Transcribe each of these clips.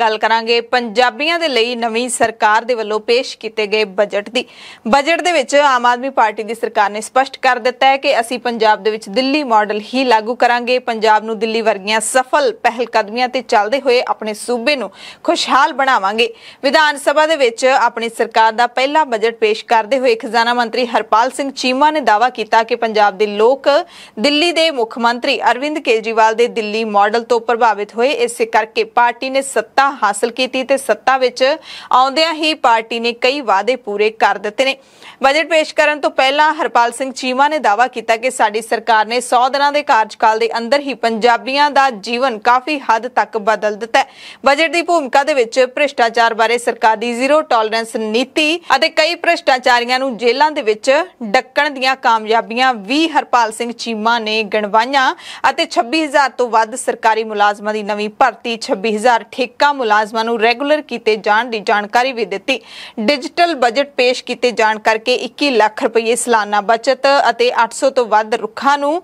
ਗੱਲ ਕਰਾਂਗੇ ਪੰਜਾਬੀਆਂ ਦੇ ਲਈ ਨਵੀਂ ਸਰਕਾਰ ਦੇ ਵੱਲੋਂ ਪੇਸ਼ ਕੀਤੇ ਗਏ ਬਜਟ ਦੀ ਬਜਟ ਦੇ ਵਿੱਚ ਆਮ ਆਦਮੀ ਪਾਰਟੀ ਦੀ ਸਰਕਾਰ ਨੇ ਸਪਸ਼ਟ ਕਰ ਦਿੱਤਾ ਹੈ ਕਿ ਅਸੀਂ ਪੰਜਾਬ ਦੇ ਵਿੱਚ ਦਿੱਲੀ ਮਾਡਲ ਹੀ ਲਾਗੂ ਕਰਾਂਗੇ ਪੰਜਾਬ ਨੂੰ ਦਿੱਲੀ ਵਰਗੀਆਂ ਸਫਲ ਪਹਿਲ ਕਦਮੀਆਂ ਤੇ ਚੱਲਦੇ ਹੋਏ ਆਪਣੇ ਸੂਬੇ ਨੂੰ ਖੁਸ਼ਹਾਲ ਬਣਾਵਾਂਗੇ ਵਿਧਾਨ ਸਭਾ ਦੇ ਵਿੱਚ ਆਪਣੀ ਸਰਕਾਰ ਦਾ ਪਹਿਲਾ ਬਜਟ ਪੇਸ਼ ਕਰਦੇ ਹੋਏ ਖਜ਼ਾਨਾ ਮੰਤਰੀ ਹਰਪਾਲ ਸਿੰਘ ਚੀਮਾ ਨੇ ਦਾਅਵਾ ਕੀਤਾ ਕਿ ਪੰਜਾਬ ਦੇ ਲੋਕ ਦਿੱਲੀ ਦੇ ਮੁੱਖ ਮੰਤਰੀ ਅਰਵਿੰਦ ਕੇਜਰੀਵਾਲ ਦੇ ਦਿੱਲੀ ਮਾਡਲ ਤੋਂ ਪ੍ਰਭਾਵਿਤ ਹੋਏ ਇਸੇ ਕਰਕੇ ਪਾਰਟੀ ਨੇ ਸੱਤਾ ਸੱਤਾ ਹਾਸਲ ਕੀਤੀ ਤੇ ਸੱਤਾ ਵਿੱਚ ਆਉਂਦਿਆਂ ਹੀ ਪਾਰਟੀ ਨੇ ਕਈ ਵਾਅਦੇ ਪੂਰੇ ਕਰ ਦਿੱਤੇ ਨੇ ਬਜਟ ਪੇਸ਼ ਕਰਨ ਤੋਂ ਪਹਿਲਾਂ ਹਰਪਾਲ ਸਿੰਘ ਚੀਮਾ ਨੇ ਦਾਵਾ ਕੀਤਾ ਕਿ ਸਾਡੀ ਸਰਕਾਰ ਨੇ 100 ਦਿਨਾਂ ਦੇ ਕਾਰਜਕਾਲ ਦੇ ਅੰਦਰ ਹੀ ਪੰਜਾਬੀਆਂ ਦਾ ਜੀਵਨ ਕਾਫੀ ਹੱਦ ਤੱਕ ਬਦਲ ਦਿੱਤਾ ਹੈ ਬਜਟ ਦੀ ਭੂਮਿਕਾ ਦੇ ਵਿੱਚ ਭ੍ਰਿਸ਼ਟਾਚਾਰ ਬਾਰੇ ਸਰਕਾਰ ਦੀ ਜ਼ੀਰੋ ਟੋਲਰੈਂਸ ਨੀਤੀ ਅਤੇ ਕਈ ਭ੍ਰਿਸ਼ਟਾਚਾਰੀਆਂ ਨੂੰ ਜੇਲ੍ਹਾਂ ਦੇ ਵਿੱਚ ਡੱਕਣ ਦੀਆਂ ਕਾਮਯਾਬੀਆਂ ਵੀ ਹਰਪਾਲ ਸਿੰਘ ਚੀਮਾ ਨੇ ਗਣਵਾਈਆਂ ਅਤੇ 26000 ਤੋਂ ਵੱਧ ਸਰਕਾਰੀ ਮੁਲਾਜ਼ਮਾਂ ਦੀ ਨਵੀਂ ਭਰਤੀ 26000 ਠੇਕਾ ਮੁਲਾਜ਼ਮਾਂ ਨੂੰ ਰੈਗੂਲਰ ਕੀਤੇ ਜਾਣ ਦੀ ਜਾਣਕਾਰੀ ਵੀ ਦਿੱਤੀ ਡਿਜੀਟਲ ਬਜਟ ਪੇਸ਼ ਕੀਤੇ ਜਾਣ ਕਰਕੇ 21 ਲੱਖ ਰੁਪਏ ਸਾਲਾਨਾ ਬਚਤ ਅਤੇ 800 ਤੋਂ ਵੱਧ ਰੁੱਖਾਂ ਨੂੰ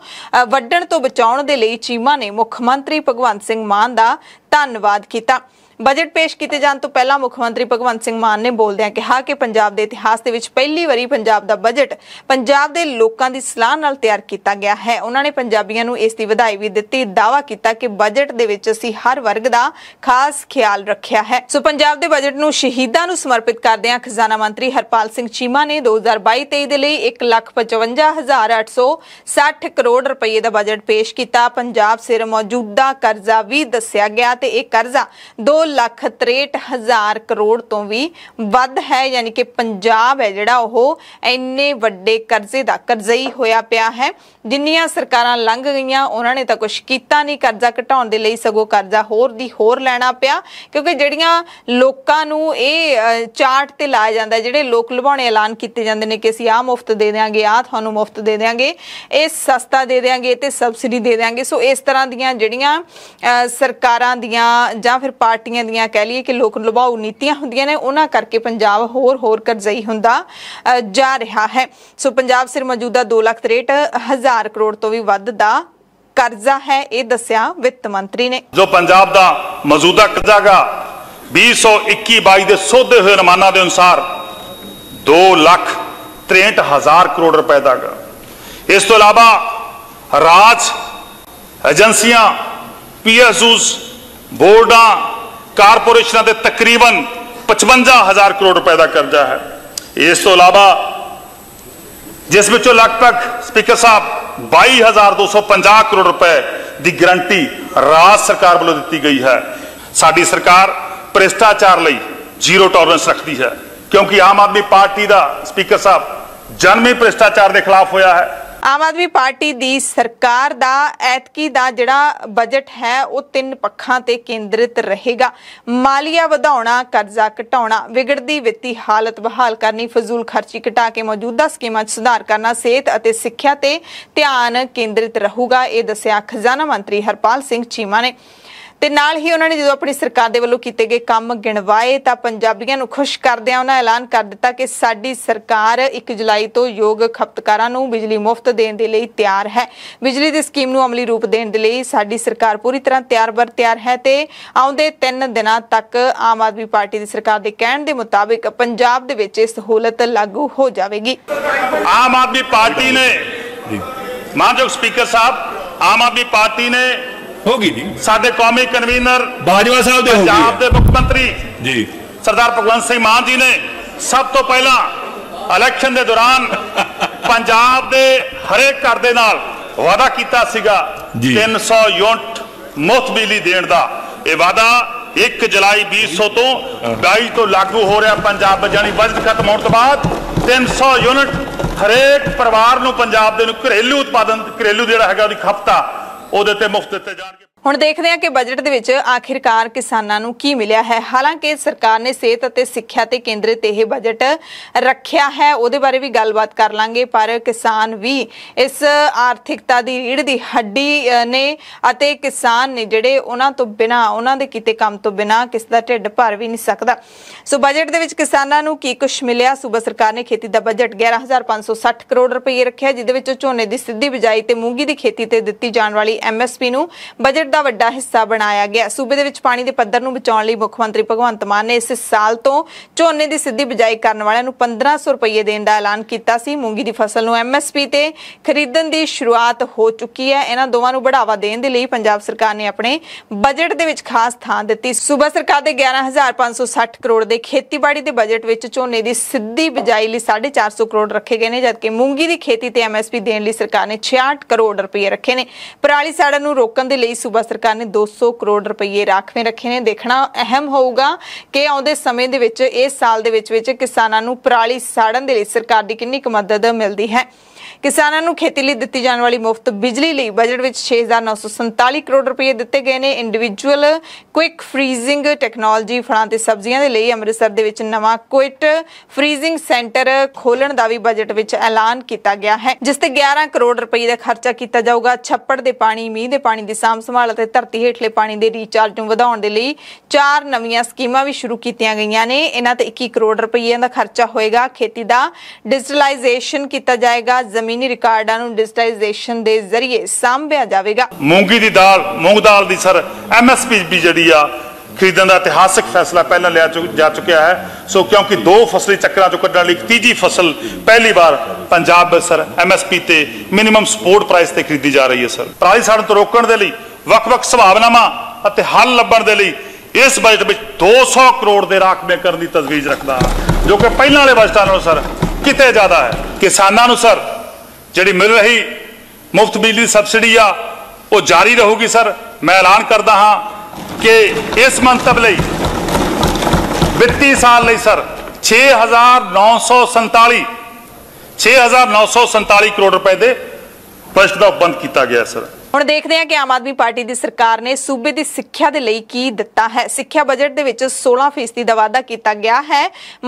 ਵੱਢਣ ਤੋਂ ਬਚਾਉਣ ਦੇ ਲਈ ਚੀਮਾ ਨੇ ਮੁੱਖ ਮੰਤਰੀ ਭਗਵੰਤ ਸਿੰਘ ਮਾਨ ਦਾ ਧੰਨਵਾਦ ਕੀਤਾ ਬਜਟ ਪੇਸ਼ ਕੀਤੇ ਜਾਣ ਤੋਂ ਪਹਿਲਾਂ ਮੁੱਖ ਮੰਤਰੀ ਭਗਵੰਤ ਸਿੰਘ ਮਾਨ ਨੇ ਬੋਲਦਿਆਂ ਕਿਹਾ ਕਿ ਪੰਜਾਬ ਦੇ ਇਤਿਹਾਸ ਦੇ ਵਿੱਚ ਪਹਿਲੀ ਵਾਰੀ ਪੰਜਾਬ ਦਾ ਬਜਟ ਪੰਜਾਬ ਦੇ ਲੋਕਾਂ ਦੀ ਸਲਾਹ ਨਾਲ ਤਿਆਰ ਕੀਤਾ ਗਿਆ ਹੈ ਉਹਨਾਂ ਨੇ ਪੰਜਾਬੀਆਂ ਨੂੰ ਇਸ ਦੀ ਵਧਾਈ ਵੀ ਦਿੱਤੀ ਦਾਵਾ ਕੀਤਾ ਕਿ ਬਜਟ ਦੇ ਵਿੱਚ ਅਸੀਂ ਹਰ ਵਰਗ ਦਾ ਖਾਸ ਖਿਆਲ ਰੱਖਿਆ ਹੈ ਸੋ ਪੰਜਾਬ ਦੇ ਬਜਟ ਨੂੰ ਸ਼ਹੀਦਾਂ ਨੂੰ ਸਮਰਪਿਤ ਕਰਦਿਆਂ ਖਜ਼ਾਨਾ ਮੰਤਰੀ ਹਰਪਾਲ ਸਿੰਘ ਚੀਮਾ ਨੇ 2022-23 ਦੇ ਲਈ 155860 ਕਰੋੜ ਰੁਪਏ ਦਾ ਬਜਟ ਪੇਸ਼ ਕੀਤਾ ਪੰਜਾਬ ਸਿਰ ਮੌਜੂਦਾ ਕਰਜ਼ਾ ਵੀ ਦੱਸਿਆ ਗਿਆ ਤੇ ਇਹ ਕਰਜ਼ਾ ਲੱਖ ਕਰੋੜ ਤੋਂ ਵੀ ਵੱਧ ਹੈ ਯਾਨੀ ਕਿ ਪੰਜਾਬ ਹੈ ਜਿਹੜਾ ਉਹ ਇੰਨੇ ਵੱਡੇ ਕਰਜ਼ੇ ਦਾ ਕਰਜ਼ਈ ਹੋਇਆ ਪਿਆ ਹੈ ਜਿੰਨੀਆਂ ਸਰਕਾਰਾਂ ਲੰਘ ਗਈਆਂ ਉਹਨਾਂ ਨੇ ਤਾਂ ਕੁਝ ਕੀਤਾ ਨਹੀਂ ਕਰਜ਼ਾ ਘਟਾਉਣ ਦੇ ਲਈ ਸਗੋਂ ਕਰਜ਼ਾ ਹੋਰ ਦੀ ਹੋਰ ਲੈਣਾ ਪਿਆ ਕਿਉਂਕਿ ਜਿਹੜੀਆਂ ਲੋਕਾਂ ਨੂੰ ਇਹ ਚਾਰਟ ਤੇ ਲਾਇਆ ਜਾਂਦਾ ਜਿਹੜੇ ਲੋਕ ਲੁਭਾਉਣੇ ਐਲਾਨ ਕੀਤੇ ਜਾਂਦੇ ਨੇ ਕਿ ਅਸੀਂ ਆ ਮੁਫਤ ਦੇ ਦੇਵਾਂਗੇ ਆ ਤੁਹਾਨੂੰ ਮੁਫਤ ਦੇ ਦੇਵਾਂਗੇ ਇਹ ਸਸਤਾ ਦੇ ਦੇਵਾਂਗੇ ਤੇ ਸਬਸਿਡੀ ਦੇ ਦੇਵਾਂਗੇ ਸੋ ਇਸ ਤਰ੍ਹਾਂ ਦੀਆਂ ਜਿਹੜੀਆਂ ਸਰਕਾਰਾਂ ਦੀਆਂ ਜਾਂ ਫਿਰ ਪਾਰਟੀਆਂ ਦੀਆਂ ਕਹਿ ਲਈਏ ਕਿ ਲੋਕ ਲੁਭਾਉ ਨੀਤੀਆਂ ਹੁੰਦੀਆਂ ਨੇ ਉਹਨਾਂ ਕਰਕੇ ਪੰਜਾਬ ਹੋਰ ਹੋਰ ਕਰਜ਼ਈ ਹੁੰਦਾ ਜਾ ਰਿਹਾ ਹੈ ਸੋ ਪੰਜਾਬ ਸਿਰ ਮੌਜੂਦਾ 2 ਲੱਖ 63 ਹਜ਼ਾਰ 1000 ਕਰੋੜ ਤੋਂ ਵੀ ਵੱਧ ਦਾ ਕਰਜ਼ਾ ਹੈ ਇਹ ਦੱਸਿਆ ਵਿੱਤ ਮੰਤਰੀ ਨੇ ਜੋ ਪੰਜਾਬ ਦਾ ਮੌਜੂਦਾ ਕਰਜ਼ਾਗਾ 2021-22 ਦੇ ਸੋਧੇ ਹੋਏ ਰਮਾਨਾ ਦੇ ਅਨੁਸਾਰ 2 ਲੱਖ 63 ਹਜ਼ਾਰ ਕਰੋੜ ਰੁਪਏ ਦਾ ਹੈ ਇਸ ਤੋਂ ਇਲਾਵਾ ਰਾਜ ਏਜੰਸੀਆਂ ਪੀਐਸਯੂਸ ਬੋਰਡਾਂ ਕਾਰਪੋਰੇਸ਼ਨਾਂ ਦੇ ਤਕਰੀਬਨ 55000 ਕਰੋੜ ਰੁਪਏ ਦਾ ਕਰਜ਼ਾ ਹੈ ਇਸ ਤੋਂ ਇਲਾਵਾ ਜਿਸ ਵਿੱਚੋਂ ਲਗਭਗ ਸਪੀਕਰ ਸਾਹਿਬ 22250 ਕਰੋੜ ਰੁਪਏ ਦੀ ਗਰੰਟੀ ਰਾਜ ਸਰਕਾਰ ਵੱਲੋਂ ਦਿੱਤੀ ਗਈ ਹੈ ਸਾਡੀ ਸਰਕਾਰ ਭ੍ਰਿਸ਼ਟਾਚਾਰ ਲਈ ਜ਼ੀਰੋ ਟੋਲਰੈਂਸ ਰੱਖਦੀ ਹੈ ਕਿਉਂਕਿ ਆਮ ਆਦਮੀ ਪਾਰਟੀ ਦਾ ਸਪੀਕਰ ਸਾਹਿਬ ਜਨਮੇ ਭ੍ਰਿਸ਼ਟਾਚਾਰ ਦੇ ਖਿਲਾਫ ਹੋਇਆ ਹੈ ਆਮ ਆਦਮੀ ਪਾਰਟੀ ਦੀ ਸਰਕਾਰ ਦਾ ਐਤਕੀ ਦਾ ਜਿਹੜਾ ਬਜਟ ਹੈ ਉਹ ਤਿੰਨ ਪੱਖਾਂ ਤੇ ਕੇਂਦਰਿਤ ਰਹੇਗਾ ਮਾਲੀਆ ਵਧਾਉਣਾ ਕਰਜ਼ਾ ਘਟਾਉਣਾ ਵਿਗੜਦੀ ਵਿੱਤੀ ਹਾਲਤ ਬਹਾਲ ਕਰਨੀ ਫਜ਼ੂਲ ਖਰਚੀ ਘਟਾ ਕੇ ਮੌਜੂਦਾ ਸਕੀਮਾਂ 'ਚ ਸੁਧਾਰ ਕਰਨਾ ਸਿਹਤ ਅਤੇ ਸਿੱਖਿਆ ਤੇ ਧਿਆਨ ਕੇਂਦਰਿਤ ਰਹੂਗਾ ਇਹ ਦੱਸਿਆ ਖਜ਼ਾਨਾ ਮੰਤਰੀ ਹਰਪਾਲ ਸਿੰਘ ਚੀਮਾ ਨੇ ਤੇ ਨਾਲ ਹੀ ਉਹਨਾਂ ਨੇ ਜਦੋਂ ਆਪਣੀ ਸਰਕਾਰ ਦੇ ਵੱਲੋਂ ਕੀਤੇ ਗਏ ਕੰਮ ਗਿਣਵਾਏ ਤਾਂ ਪੰਜਾਬੀਆਂ ਨੂੰ ਖੁਸ਼ ਕਰਦਿਆਂ ਉਹਨਾਂ ਐਲਾਨ ਕਰ ਦਿੱਤਾ ਕਿ ਸਾਡੀ ਸਰਕਾਰ 1 ਜੁਲਾਈ ਤੋਂ ਯੋਗ ਖਪਤਕਾਰਾਂ ਨੂੰ ਬਿਜਲੀ ਮੁਫਤ ਦੇਣ ਦੇ ਲਈ ਤਿਆਰ ਹੈ ਬਿਜਲੀ ਦੀ ਸਕੀਮ ਨੂੰ ਅਮਲੀ ਰੂਪ ਦੇਣ ਦੇ ਲਈ ਸਾਡੀ ਸਰਕਾਰ ਪੂਰੀ ਤਰ੍ਹਾਂ ਤਿਆਰ-ਬਰ ਤਿਆਰ ਹੈ ਤੇ ਆਉਂਦੇ 3 ਦਿਨਾਂ ਤੱਕ ਆਮ ਆਦਮੀ ਪਾਰਟੀ ਦੀ ਸਰਕਾਰ ਦੇ ਕਹਿਣ ਦੇ ਮੁਤਾਬਿਕ ਪੰਜਾਬ ਦੇ ਵਿੱਚ ਇਹ ਸਹੂਲਤ ਲਾਗੂ ਹੋ ਜਾਵੇਗੀ ਆਮ ਆਦਮੀ ਪਾਰਟੀ ਨੇ ਮਾਨਯੋਗ ਸਪੀਕਰ ਸਾਹਿਬ ਆਮ ਆਦਮੀ ਪਾਰਟੀ ਨੇ ਹੋਗੀ ਜੀ ਸਾਡੇ ਕੌਮੀ ਕਨਵੀਨਰ ਬਾਜਵਾ ਸਾਹਿਬ ਦੇ ਹੋ ਪੰਜਾਬ ਦੇ ਮੁੱਖ ਮੰਤਰੀ ਜੀ ਸਰਦਾਰ ਭਗਵੰਤ ਸਿੰਘ ਮਾਨ ਜੀ ਨੇ ਸਭ ਤੋਂ ਪਹਿਲਾਂ ਇਲੈਕਸ਼ਨ ਦੇ ਦੌਰਾਨ ਪੰਜਾਬ ਦੇ ਹਰੇਕ ਘਰ ਦੇ ਨਾਲ ਵਾਅਦਾ ਕੀਤਾ ਸੀਗਾ 300 ਯੂਨਿਟ ਮੁਫਤ ਬਿਜਲੀ ਦੇਣ ਦਾ ਇਹ ਵਾਅਦਾ 1 ਜੁਲਾਈ 2020 ਤੋਂ 22 ਤੋਂ ਲਾਗੂ ਹੋ ਰਿਹਾ ਪੰਜਾਬ ਜਾਨੀ ਬਜਟ ਖਤਮ ਹੋਣ ਤੋਂ ਬਾਅਦ 300 ਯੂਨਿਟ ਹਰੇਕ ਪਰਿਵਾਰ ਨੂੰ ਪੰਜਾਬ ਦੇ ਨੂੰ ਘਰੇਲੂ ਉਤਪਾਦਨ ਘਰੇਲੂ ਜਿਹੜਾ ਹੈਗਾ ਉਹਦੀ ਖਪਤਾ ਉਹਦੇ ਤੇ ਮੁਫਤ ਦਿੱਤੇ ਜਾਣਗੇ ਹੁਣ ਦੇਖਦੇ ਹਾਂ ਕਿ ਬਜਟ ਦੇ ਵਿੱਚ ਆਖਿਰਕਾਰ ਕਿਸਾਨਾਂ ਨੂੰ ਕੀ ਮਿਲਿਆ ਹੈ ਹਾਲਾਂਕਿ ਸਰਕਾਰ ਨੇ ਸਿਹਤ ਅਤੇ ਸਿੱਖਿਆ ਤੇ ਕੇਂਦਰਿਤ ਇਹ ਬਜਟ ਰੱਖਿਆ ਹੈ ਉਹਦੇ ਬਾਰੇ ਵੀ ਗੱਲਬਾਤ ਕਰ ਲਾਂਗੇ ਪਰ ਕਿਸਾਨ ਵੀ ਇਸ ਆਰਥਿਕਤਾ ਦੀ ਰੀੜ ਦੀ ਹੱਡੀ ਨੇ ਅਤੇ ਕਿਸਾਨ ਨੇ ਜਿਹੜੇ ਉਹਨਾਂ ਤੋਂ ਬਿਨਾ ਉਹਨਾਂ ਦੇ ਕੀਤੇ ਕੰਮ ਤੋਂ ਬਿਨਾ ਕਿਸ ਦਾ ਢਿੱਡ ਭਰ ਵੀ ਨਹੀਂ ਸਕਦਾ ਸੋ ਬਜਟ ਦੇ ਵਿੱਚ ਕਿਸਾਨਾਂ ਨੂੰ ਕੀ ਕੁਝ ਮਿਲਿਆ ਸੂਬਾ ਸਰਕਾਰ ਨੇ ਖੇਤੀ ਦਾ ਬਜਟ 11560 ਕਰੋੜ ਰੁਪਏ ਰੱਖਿਆ ਜਿਹਦੇ ਵਿੱਚ ਝੋਨੇ ਦੀ ਸਿੱਧੀ ਬਿਜਾਈ ਤੇ ਮੂੰਗੀ ਦੀ ਖੇਤੀ ਤੇ ਦਿੱਤੀ ਜਾਣ ਵਾਲੀ ਐਮਐਸਪੀ ਨੂੰ ਬਜਟ ਦਾ ਵੱਡਾ ਹਿੱਸਾ ਬਣਾਇਆ ਗਿਆ ਸੂਬੇ ਦੇ ਵਿੱਚ ਪਾਣੀ ਦੇ ਪੱਧਰ ਨੂੰ ਬਚਾਉਣ ਲਈ ਮੁੱਖ ਮੰਤਰੀ ਭਗਵੰਤ ਮਾਨ ਨੇ ਇਸ ਸਾਲ ਤੋਂ ਝੋਨੇ ਦੀ ਸਿੱਧੀ ਬਿਜਾਈ ਕਰਨ ਵਾਲਿਆਂ ਨੂੰ 1500 ਰੁਪਏ ਦੇਣ ਦਾ ਐਲਾਨ ਕੀਤਾ ਸੀ ਮੂੰਗੀ ਦੀ ਫਸਲ ਨੂੰ ਐਮਐਸਪੀ ਤੇ ਖਰੀਦਣ ਦੀ ਸ਼ੁਰੂਆਤ ਹੋ ਚੁੱਕੀ ਹੈ ਇਹਨਾਂ ਦੋਵਾਂ ਨੂੰ ਬੜਾਵਾ ਦੇਣ ਦੇ ਲਈ ਪੰਜਾਬ ਸਰਕਾਰ ਨੇ ਆਪਣੇ ਬਜਟ ਦੇ ਵਿੱਚ ਖਾਸ ਥਾਂ ਦਿੱਤੀ ਸੂਬਾ ਸਰਕਾਰ ਦੇ 11560 ਕਰੋੜ ਦੇ ਖੇਤੀਬਾੜੀ ਦੇ ਬਜਟ ਵਿੱਚ ਝੋਨੇ ਦੀ ਸਿੱਧੀ ਬਿਜਾਈ ਲਈ 450 ਕਰੋੜ ਰੱਖੇ ਗਏ ਨੇ ਜਦਕਿ ਮੂੰਗੀ ਦੀ ਖੇਤੀ ਤੇ ਐਮਐਸਪੀ ਦੇਣ ਲਈ ਸਰਕਾਰ ਨੇ 66 ਕਰੋੜ ਰੁਪਏ ਰੱਖੇ ਨੇ ਪਰਾਲੀ ਸਾੜਨ ਨੂੰ ਰੋਕਣ ਦੇ ਲਈ ਸੂਬਾ ਸੂਬਾ ਸਰਕਾਰ ਨੇ 200 ਕਰੋੜ ਰੁਪਏ ਰਾਖਵੇਂ ਰੱਖੇ ਨੇ ਦੇਖਣਾ ਅਹਿਮ ਹੋਊਗਾ ਕਿ ਆਉਂਦੇ ਸਮੇਂ ਦੇ ਵਿੱਚ ਇਸ ਸਾਲ ਦੇ ਵਿੱਚ ਵਿੱਚ ਕਿਸਾਨਾਂ ਨੂੰ ਪਰਾਲੀ ਸਾੜਨ ਦੇ ਲਈ ਸਰਕਾਰ ਦੀ ਕਿੰਨੀ ਕੁ ਮਦਦ ਮਿਲਦੀ ਹੈ ਕਿਸਾਨਾਂ ਨੂੰ ਖੇਤੀ ਲਈ ਦਿੱਤੀ ਜਾਣ ਵਾਲੀ ਮੁਫਤ ਬਿਜਲੀ ਲਈ ਬਜਟ ਵਿੱਚ 6947 ਕਰੋੜ ਰੁਪਏ ਦਿੱਤੇ ਗਏ ਨੇ ਇੰਡੀਵਿਜੂਅਲ ਕੁਇਕ ਫ੍ਰੀਜ਼ਿੰਗ ਟੈਕਨੋਲੋਜੀ ਫਲਾਂ ਤੇ ਸਬਜ਼ੀਆਂ ਦੇ ਲਈ ਅੰਮ੍ਰਿਤਸਰ ਦੇ ਵਿੱਚ ਨਵਾਂ ਕੁਇਟ ਫ੍ਰੀਜ਼ਿੰਗ ਸੈਂਟਰ ਖੋਲਣ ਦਾ ਵੀ ਬਜਟ ਵਿੱਚ ਐਲਾਨ ਕੀਤਾ ਗਿਆ ਹੈ ਜਿਸ ਤੇ 11 ਕਰੋੜ ਰੁਪਏ ਦਾ ਖਰਚਾ ਕੀਤਾ ਜਾਊਗਾ ਛੱਪੜ ਦੇ ਪਾਣੀ ਮੀਂਹ ਦੇ ਪਾਣੀ ਦੀ ਸਾਂਭ ਸੰਭਾਲ ਅਤੇ ਧਰਤੀ ਹੇਠਲੇ ਪਾਣੀ ਦੇ ਰੀਚਾਰਜ ਨੂੰ ਵਧਾਉਣ ਦੇ ਲਈ ਚਾਰ ਨਵੀਆਂ ਸਕੀਮਾਂ ਵੀ ਸ਼ੁਰੂ ਕੀਤੀਆਂ ਗਈਆਂ ਨੇ ਇਹਨਾਂ ਤੇ 21 ਕਰੋੜ ਰੁਪਏ ਦਾ ਖਰਚਾ ਹੋਏਗਾ ਖੇਤੀ ਦਾ ਡਿਜੀਟਲਾਈਜੇਸ਼ਨ ਕੀਤਾ ਜਾਏਗਾ ਜ਼ਮੀਨ ਜ਼ਮੀਨੀ ਰਿਕਾਰਡਾਂ ਨੂੰ ਡਿਜੀਟਾਈਜੇਸ਼ਨ ਦੇ ਜ਼ਰੀਏ ਸਾਂਭਿਆ ਜਾਵੇਗਾ ਮੂੰਗੀ ਦੀ ਦਾਲ ਮੂੰਗ ਦਾਲ ਦੀ ਸਰ ਐਮਐਸਪੀ ਜਿਹੜੀ ਆ ਖਰੀਦਣ ਦਾ ਇਤਿਹਾਸਕ ਫੈਸਲਾ ਪਹਿਲਾਂ ਲਿਆ ਜਾ ਚੁੱਕਿਆ ਹੈ ਸੋ ਕਿਉਂਕਿ ਦੋ ਫਸਲੀ ਚੱਕਰਾਂ ਚੋਂ ਕੱਢਣ ਲਈ ਤੀਜੀ ਫਸਲ ਪਹਿਲੀ ਵਾਰ ਪੰਜਾਬ ਸਰ ਐਮਐਸਪੀ ਤੇ ਮਿਨੀਮਮ ਸਪੋਰਟ ਪ੍ਰਾਈਸ ਤੇ ਖਰੀਦੀ ਜਾ ਰਹੀ ਹੈ ਸਰ ਪ੍ਰਾਈਸ ਸਾੜਨ ਤੋਂ ਰੋਕਣ ਦੇ ਲਈ ਵੱਖ-ਵੱਖ ਸੰਭਾਵਨਾਵਾਂ ਅਤੇ ਹੱਲ ਲੱਭਣ ਦੇ ਲਈ ਇਸ ਬਜਟ ਵਿੱਚ 200 ਕਰੋੜ ਦੇ ਰਾਖਵੇਂ ਕਰਨ ਦੀ ਤਜਵੀਜ਼ ਰੱਖਦਾ ਜੋ ਕਿ ਪਹਿਲਾਂ ਵਾਲੇ ਬਜਟਾਂ ਨਾਲੋਂ ਸਰ ਕਿਤੇ ਜ਼ਿਆਦਾ ਹੈ ਕਿਸਾਨਾਂ ਨੂੰ ਸਰ ਜਿਹੜੀ ਮਿਲ ਰਹੀ ਮੁਫਤ ਬਿਜਲੀ ਸਬਸਿਡੀ ਆ ਉਹ ਜਾਰੀ ਰਹੂਗੀ ਸਰ ਮੈਂ ਐਲਾਨ ਕਰਦਾ ਹਾਂ ਕਿ ਇਸ ਮੰਤਵ ਲਈ ਵਿੱਤੀ ਸਾਲ ਲਈ ਸਰ 6947 6947 ਕਰੋੜ ਰੁਪਏ ਦੇ ਬਜਟ ਦਾ ਬੰਦ ਕੀਤਾ ਗਿਆ ਸਰ ਹੁਣ ਦੇਖਦੇ ਹਾਂ ਕਿ ਆਮ ਆਦਮੀ ਪਾਰਟੀ ਦੀ ਸਰਕਾਰ ਨੇ ਸੂਬੇ ਦੀ ਸਿੱਖਿਆ ਦੇ ਲਈ ਕੀ ਦਿੱਤਾ ਹੈ ਸਿੱਖਿਆ ਬਜਟ ਦੇ ਵਿੱਚ 16% ਦਾ ਵਾਅਦਾ ਕੀਤਾ ਗਿਆ ਹੈ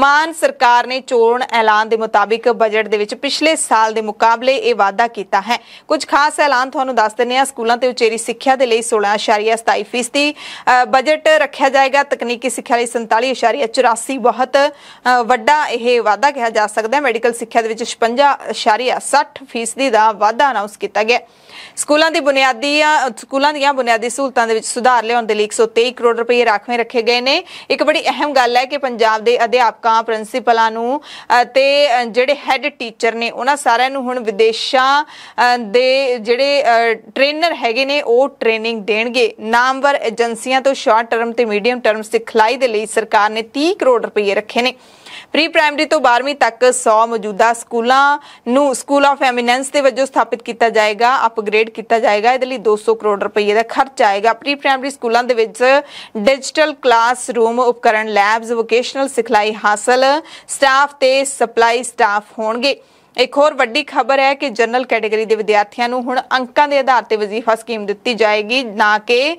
ਮਾਨ ਸਰਕਾਰ ਨੇ ਚੋਣ ਐਲਾਨ ਦੇ ਮੁਤਾਬਿਕ ਬਜਟ ਦੇ ਵਿੱਚ ਪਿਛਲੇ ਸਾਲ ਦੇ ਮੁਕਾਬਲੇ ਇਹ ਵਾਅਦਾ ਕੀਤਾ ਹੈ ਕੁਝ ਖਾਸ ਐਲਾਨ ਤੁਹਾਨੂੰ ਦੱਸ ਦਿੰਨੇ ਆ ਸਕੂਲਾਂ ਤੇ ਉਚੇਰੀ ਸਿੱਖਿਆ ਦੇ ਲਈ 16.27% ਬਜਟ ਰੱਖਿਆ ਜਾਏਗਾ ਤਕਨੀਕੀ ਸਿੱਖਿਆ ਲਈ 47.84 ਬਹੁਤ ਵੱਡਾ ਇਹ ਵਾਅਦਾ ਕਿਹਾ ਜਾ ਸਕਦਾ ਹੈ ਮੈਡੀਕਲ ਸਿੱਖਿਆ ਦੇ ਵਿੱਚ 56.60% ਦਾ ਵਾਅਦਾ ਅਨਾਉਂਸ ਕੀਤਾ ਗਿਆ ਸਕੂਲਾਂ ਦੀ ਬੁਨਿਆਦੀ ਸਕੂਲਾਂ ਦੀਆਂ ਬੁਨਿਆਦੀ ਸਹੂਲਤਾਂ ਦੇ ਵਿੱਚ ਸੁਧਾਰ ਲਿਆਉਣ ਦੇ ਲਈ 123 ਕਰੋੜ ਰੁਪਏ ਰਾਖਵੇਂ ਰੱਖੇ ਗਏ ਨੇ ਇੱਕ ਬੜੀ ਅਹਿਮ ਗੱਲ ਹੈ ਕਿ ਪੰਜਾਬ ਦੇ ਅਧਿਆਪਕਾਂ ਪ੍ਰਿੰਸੀਪਲਾਂ ਨੂੰ ਤੇ ਜਿਹੜੇ ਹੈੱਡ ਟੀਚਰ ਨੇ ਉਹਨਾਂ ਸਾਰਿਆਂ ਨੂੰ ਹੁਣ ਵਿਦੇਸ਼ਾਂ ਦੇ ਜਿਹੜੇ ਟ੍ਰੇਨਰ ਹੈਗੇ ਨੇ ਉਹ ਟ੍ਰੇਨਿੰਗ ਦੇਣਗੇ ਨਾਮਵਰ ਏਜੰਸੀਆਂ ਤੋਂ ਸ਼ਾਰਟ ਟਰਮ ਤੇ ਮੀਡੀਅਮ ਟਰਮ ਸਿਖਲਾਈ ਦੇ ਲਈ ਸਰਕਾਰ ਨੇ 30 ਕਰੋੜ ਰੁਪਏ ਰੱਖੇ ਨੇ ਪ੍ਰੀ ਪ੍ਰਾਇਮਰੀ ਤੋਂ 12ਵੀਂ ਤੱਕ 100 ਮੌਜੂਦਾ ਸਕੂਲਾਂ ਨੂੰ ਸਕੂਲ ਆਫ ਐਮੀਨੈਂਸ ਦੇ ਵਜੋਂ ਸਥਾਪਿਤ ਕੀਤਾ ਜਾਏਗਾ ਅਪਗ੍ਰੇਡ ਕੀਤਾ ਜਾਏਗਾ ਇਹਦੇ ਲਈ 200 ਕਰੋੜ ਰੁਪਏ ਦਾ ਖਰਚ ਆਏਗਾ ਪ੍ਰੀ ਪ੍ਰਾਇਮਰੀ ਸਕੂਲਾਂ ਦੇ ਵਿੱਚ ਡਿਜੀਟਲ ਕਲਾਸ ਰੂਮ ਉਪਕਰਨ ਲੈਬਸ ਵੋਕੇਸ਼ਨਲ ਸਿਖਲਾਈ ਹਾਸਲ ਸਟਾਫ ਤੇ ਸਪਲਾਈ ਸਟਾਫ ਹੋਣਗੇ ਇੱਕ ਹੋਰ ਵੱਡੀ ਖਬਰ ਹੈ ਕਿ ਜਨਰਲ ਕੈਟਾਗਰੀ ਦੇ ਵਿਦਿਆਰਥੀਆਂ ਨੂੰ ਹੁਣ ਅੰਕਾਂ ਦੇ ਆਧਾਰ ਤੇ ਵਜ਼ੀਫਾ ਸਕੀਮ ਦਿੱਤੀ ਜਾਏਗੀ ਨਾ ਕਿ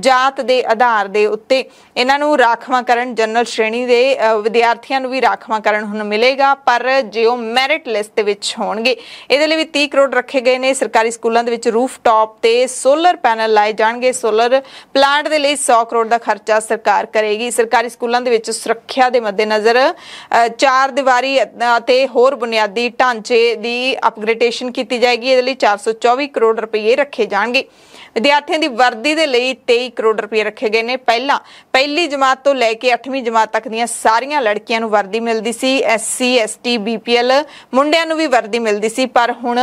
ਜਾਤ ਦੇ ਆਧਾਰ ਦੇ ਉੱਤੇ ਇਹਨਾਂ ਨੂੰ ਰਾਖਵਾਂਕਰਨ ਜਨਰਲ ਸ਼੍ਰੇਣੀ ਦੇ ਵਿਦਿਆਰਥੀਆਂ ਨੂੰ ਵੀ ਰਾਖਵਾਂਕਰਨ ਹੁਣ ਮਿਲੇਗਾ ਪਰ ਜੇ ਉਹ ਮੈਰਿਟ ਲਿਸਟ ਦੇ ਵਿੱਚ ਹੋਣਗੇ ਇਹਦੇ ਲਈ ਵੀ 30 ਕਰੋੜ ਰੱਖੇ ਗਏ ਨੇ ਸਰਕਾਰੀ ਸਕੂਲਾਂ ਦੇ ਵਿੱਚ ਰੂਫ ਟਾਪ ਤੇ ਸੋਲਰ ਪੈਨਲ ਲਾਏ ਜਾਣਗੇ ਸੋਲਰ ਪਲਾਂਟ ਦੇ ਲਈ 100 ਕਰੋੜ ਦਾ ਖਰਚਾ ਸਰਕਾਰ ਕਰੇਗੀ ਸਰਕਾਰੀ ਸਕੂਲਾਂ ਦੇ ਵਿੱਚ ਸੁਰੱਖਿਆ ਦੇ ਮੱਦੇਨਜ਼ਰ ਚਾਰ ਦੀਵਾਰੀ ਅਤੇ ਹੋਰ ਬੁਨਿਆਦੀ ਢਾਂਚੇ ਢਾਂਚੇ ਦੀ ਅਪਗ੍ਰੇਡੇਸ਼ਨ ਕੀਤੀ ਜਾਏਗੀ ਇਹਦੇ ਲਈ 424 ਕਰੋੜ ਰੁਪਏ ਰੱਖੇ ਜਾਣਗੇ ਵਿਦਿਆਰਥੀਆਂ ਦੀ ਵਰਦੀ ਦੇ ਲਈ 23 ਕਰੋੜ ਰੁਪਏ ਰੱਖੇ ਗਏ ਨੇ ਪਹਿਲਾਂ ਪਹਿਲੀ ਜਮਾਤ ਤੋਂ ਲੈ ਕੇ 8ਵੀਂ ਜਮਾਤ ਤੱਕ ਦੀਆਂ ਸਾਰੀਆਂ ਲੜਕੀਆਂ ਨੂੰ ਵਰਦੀ ਮਿਲਦੀ ਸੀ ਐਸਸੀ ਐਸਟੀ ਬੀਪੀਐਲ ਮੁੰਡਿਆਂ ਨੂੰ ਵੀ ਵਰਦੀ ਮਿਲਦੀ ਸੀ ਪਰ ਹੁਣ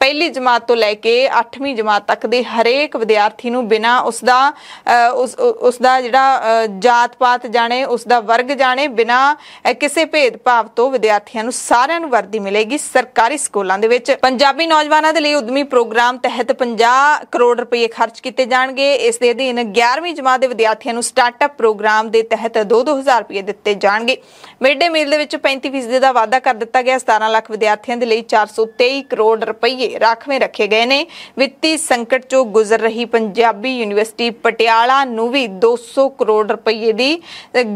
ਪਹਿਲੀ ਜਮਾਤ ਤੋਂ ਲੈ ਕੇ 8ਵੀਂ ਜਮਾਤ ਤੱਕ ਦੇ ਹਰੇਕ ਵਿਦਿਆਰਥੀ ਨੂੰ ਬਿਨਾ ਉਸ ਦਾ ਉਸ ਦਾ ਜਿਹੜਾ ਜਾਤ-ਪਾਤ ਜਾਣੇ ਉਸ ਦਾ ਵਰਗ ਜਾਣੇ ਬਿਨਾ ਕਿਸੇ ਭੇਦਭਾਵ ਤੋਂ ਵਿਦਿਆਰਥੀਆਂ ਨੂੰ ਸਾਰਿਆਂ ਨੂੰ ਵਰਦੀ ਮਿਲੇਗੀ ਸਰਕਾਰੀ ਸਕੂਲਾਂ ਦੇ ਵਿੱਚ ਪੰਜਾਬੀ ਨੌਜਵਾਨਾਂ ਦੇ ਲਈ ਉਦਮੀ ਪ੍ਰੋਗਰਾਮ ਤਹਿਤ 50 ਕਰੋੜ ਰੁਪਏ ਖਰਚ ਕੀਤੇ ਜਾਣਗੇ ਇਸ ਦੇ ਅਧੀਨ 11ਵੀਂ ਜਮਾਤ ਦੇ ਵਿਦਿਆਰਥੀਆਂ ਨੂੰ ਸਟਾਰਟਅਪ ਪ੍ਰੋਗਰਾਮ ਦੇ ਤਹਿਤ 2-2000 ਰੁਪਏ ਦਿੱਤੇ ਜਾਣਗੇ ਮਿਡਡੇ ਮੀਲ ਦੇ ਵਿੱਚ 35% ਦਾ ਵਾਅਦਾ ਕਰ ਦਿੱਤਾ ਗਿਆ 17 ਲੱਖ ਵਿਦਿਆਰਥੀਆਂ ਦੇ ਲਈ 423 ਕਰੋੜ ਰੁਪਏ ਰਾਖਵੇਂ ਰੱਖੇ ਗਏ ਨੇ ਵਿੱਤੀ ਸੰਕਟ ਚੋਂ ਗੁਜ਼ਰ ਰਹੀ ਪੰਜਾਬੀ ਯੂਨੀਵਰਸਿਟੀ ਪਟਿਆਲਾ ਨੂੰ ਵੀ 200 ਕਰੋੜ ਰੁਪਏ ਦੀ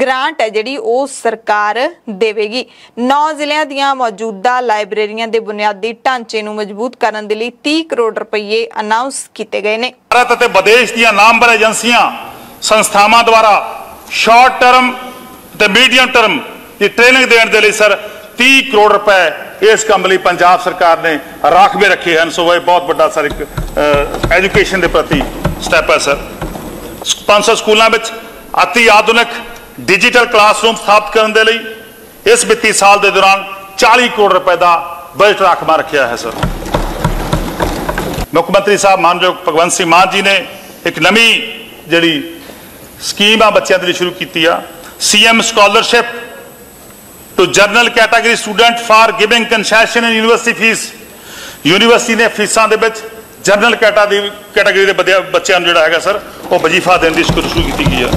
ਗ੍ਰਾਂਟ ਹੈ ਜਿਹੜੀ ਉਹ ਸਰਕਾਰ ਦੇਵੇਗੀ 9 ਜ਼ਿਲ੍ਹਿਆਂ ਦੀਆਂ ਮੌਜੂਦਾ ਲਾਇਬ੍ਰੇਰੀ ਲਾਇਬ੍ਰੇਰੀਆਂ ਦੇ ਬੁਨਿਆਦੀ ਢਾਂਚੇ ਨੂੰ ਮਜ਼ਬੂਤ ਕਰਨ ਦੇ ਲਈ 30 ਕਰੋੜ ਰੁਪਏ ਅਨਾਉਂਸ ਕੀਤੇ ਗਏ ਨੇ ਭਾਰਤ ਅਤੇ ਵਿਦੇਸ਼ ਦੀਆਂ ਨਾਮਵਰ ਏਜੰਸੀਆਂ ਸੰਸਥਾਵਾਂ ਦੁਆਰਾ ਸ਼ਾਰਟ ਟਰਮ ਤੇ ਮੀਡੀਅਮ ਟਰਮ ਦੀ ਟ੍ਰੇਨਿੰਗ ਦੇਣ ਦੇ ਲਈ ਸਰ 30 ਕਰੋੜ ਰੁਪਏ ਇਸ ਕੰਮ ਲਈ ਪੰਜਾਬ ਸਰਕਾਰ ਨੇ ਰਾਖਵੇਂ ਰੱਖੇ ਹਨ ਸੋ ਇਹ ਬਹੁਤ ਵੱਡਾ ਸਰ ਇੱਕ ਐਜੂਕੇਸ਼ਨ ਦੇ ਪ੍ਰਤੀ ਸਟੈਪ ਹੈ ਸਰ 500 ਸਕੂਲਾਂ ਵਿੱਚ ਅਤੀ ਆਧੁਨਿਕ ਡਿਜੀਟਲ ਕਲਾਸਰੂਮ ਸਥਾਪਿਤ ਕਰਨ ਦੇ ਲਈ ਇਸ ਵਿੱਤੀ ਸਾਲ ਦੇ ਦੌਰਾਨ 40 ਕਰੋੜ ਰੁਪਏ ਦਾ ਬਜਟ ਰਾਖਵਾ ਰੱਖਿਆ ਹੈ ਸਰ ਮੁੱਖ ਮੰਤਰੀ ਸਾਹਿਬ ਮਾਨਯੋਗ ਭਗਵੰਤ ਸਿੰਘ ਮਾਨ ਜੀ ਨੇ ਇੱਕ ਨਵੀਂ ਜਿਹੜੀ ਸਕੀਮ ਆ ਬੱਚਿਆਂ ਦੇ ਲਈ ਸ਼ੁਰੂ ਕੀਤੀ ਆ CM scholarship to general category student for giving concession in university fee university ਨੇ ਫੀਸਾਂ ਦੇ ਵਿੱਚ ਜਰਨਲ ਦੀ ਕੈਟਾਗਰੀ ਦੇ ਬੱਚਿਆਂ ਨੂੰ ਜਿਹੜਾ ਹੈਗਾ ਸਰ ਉਹ ਵਜੀਫਾ ਦੇਣ ਦੀ ਸ਼ੁਰੂ ਕੀਤੀ ਗਈ ਆ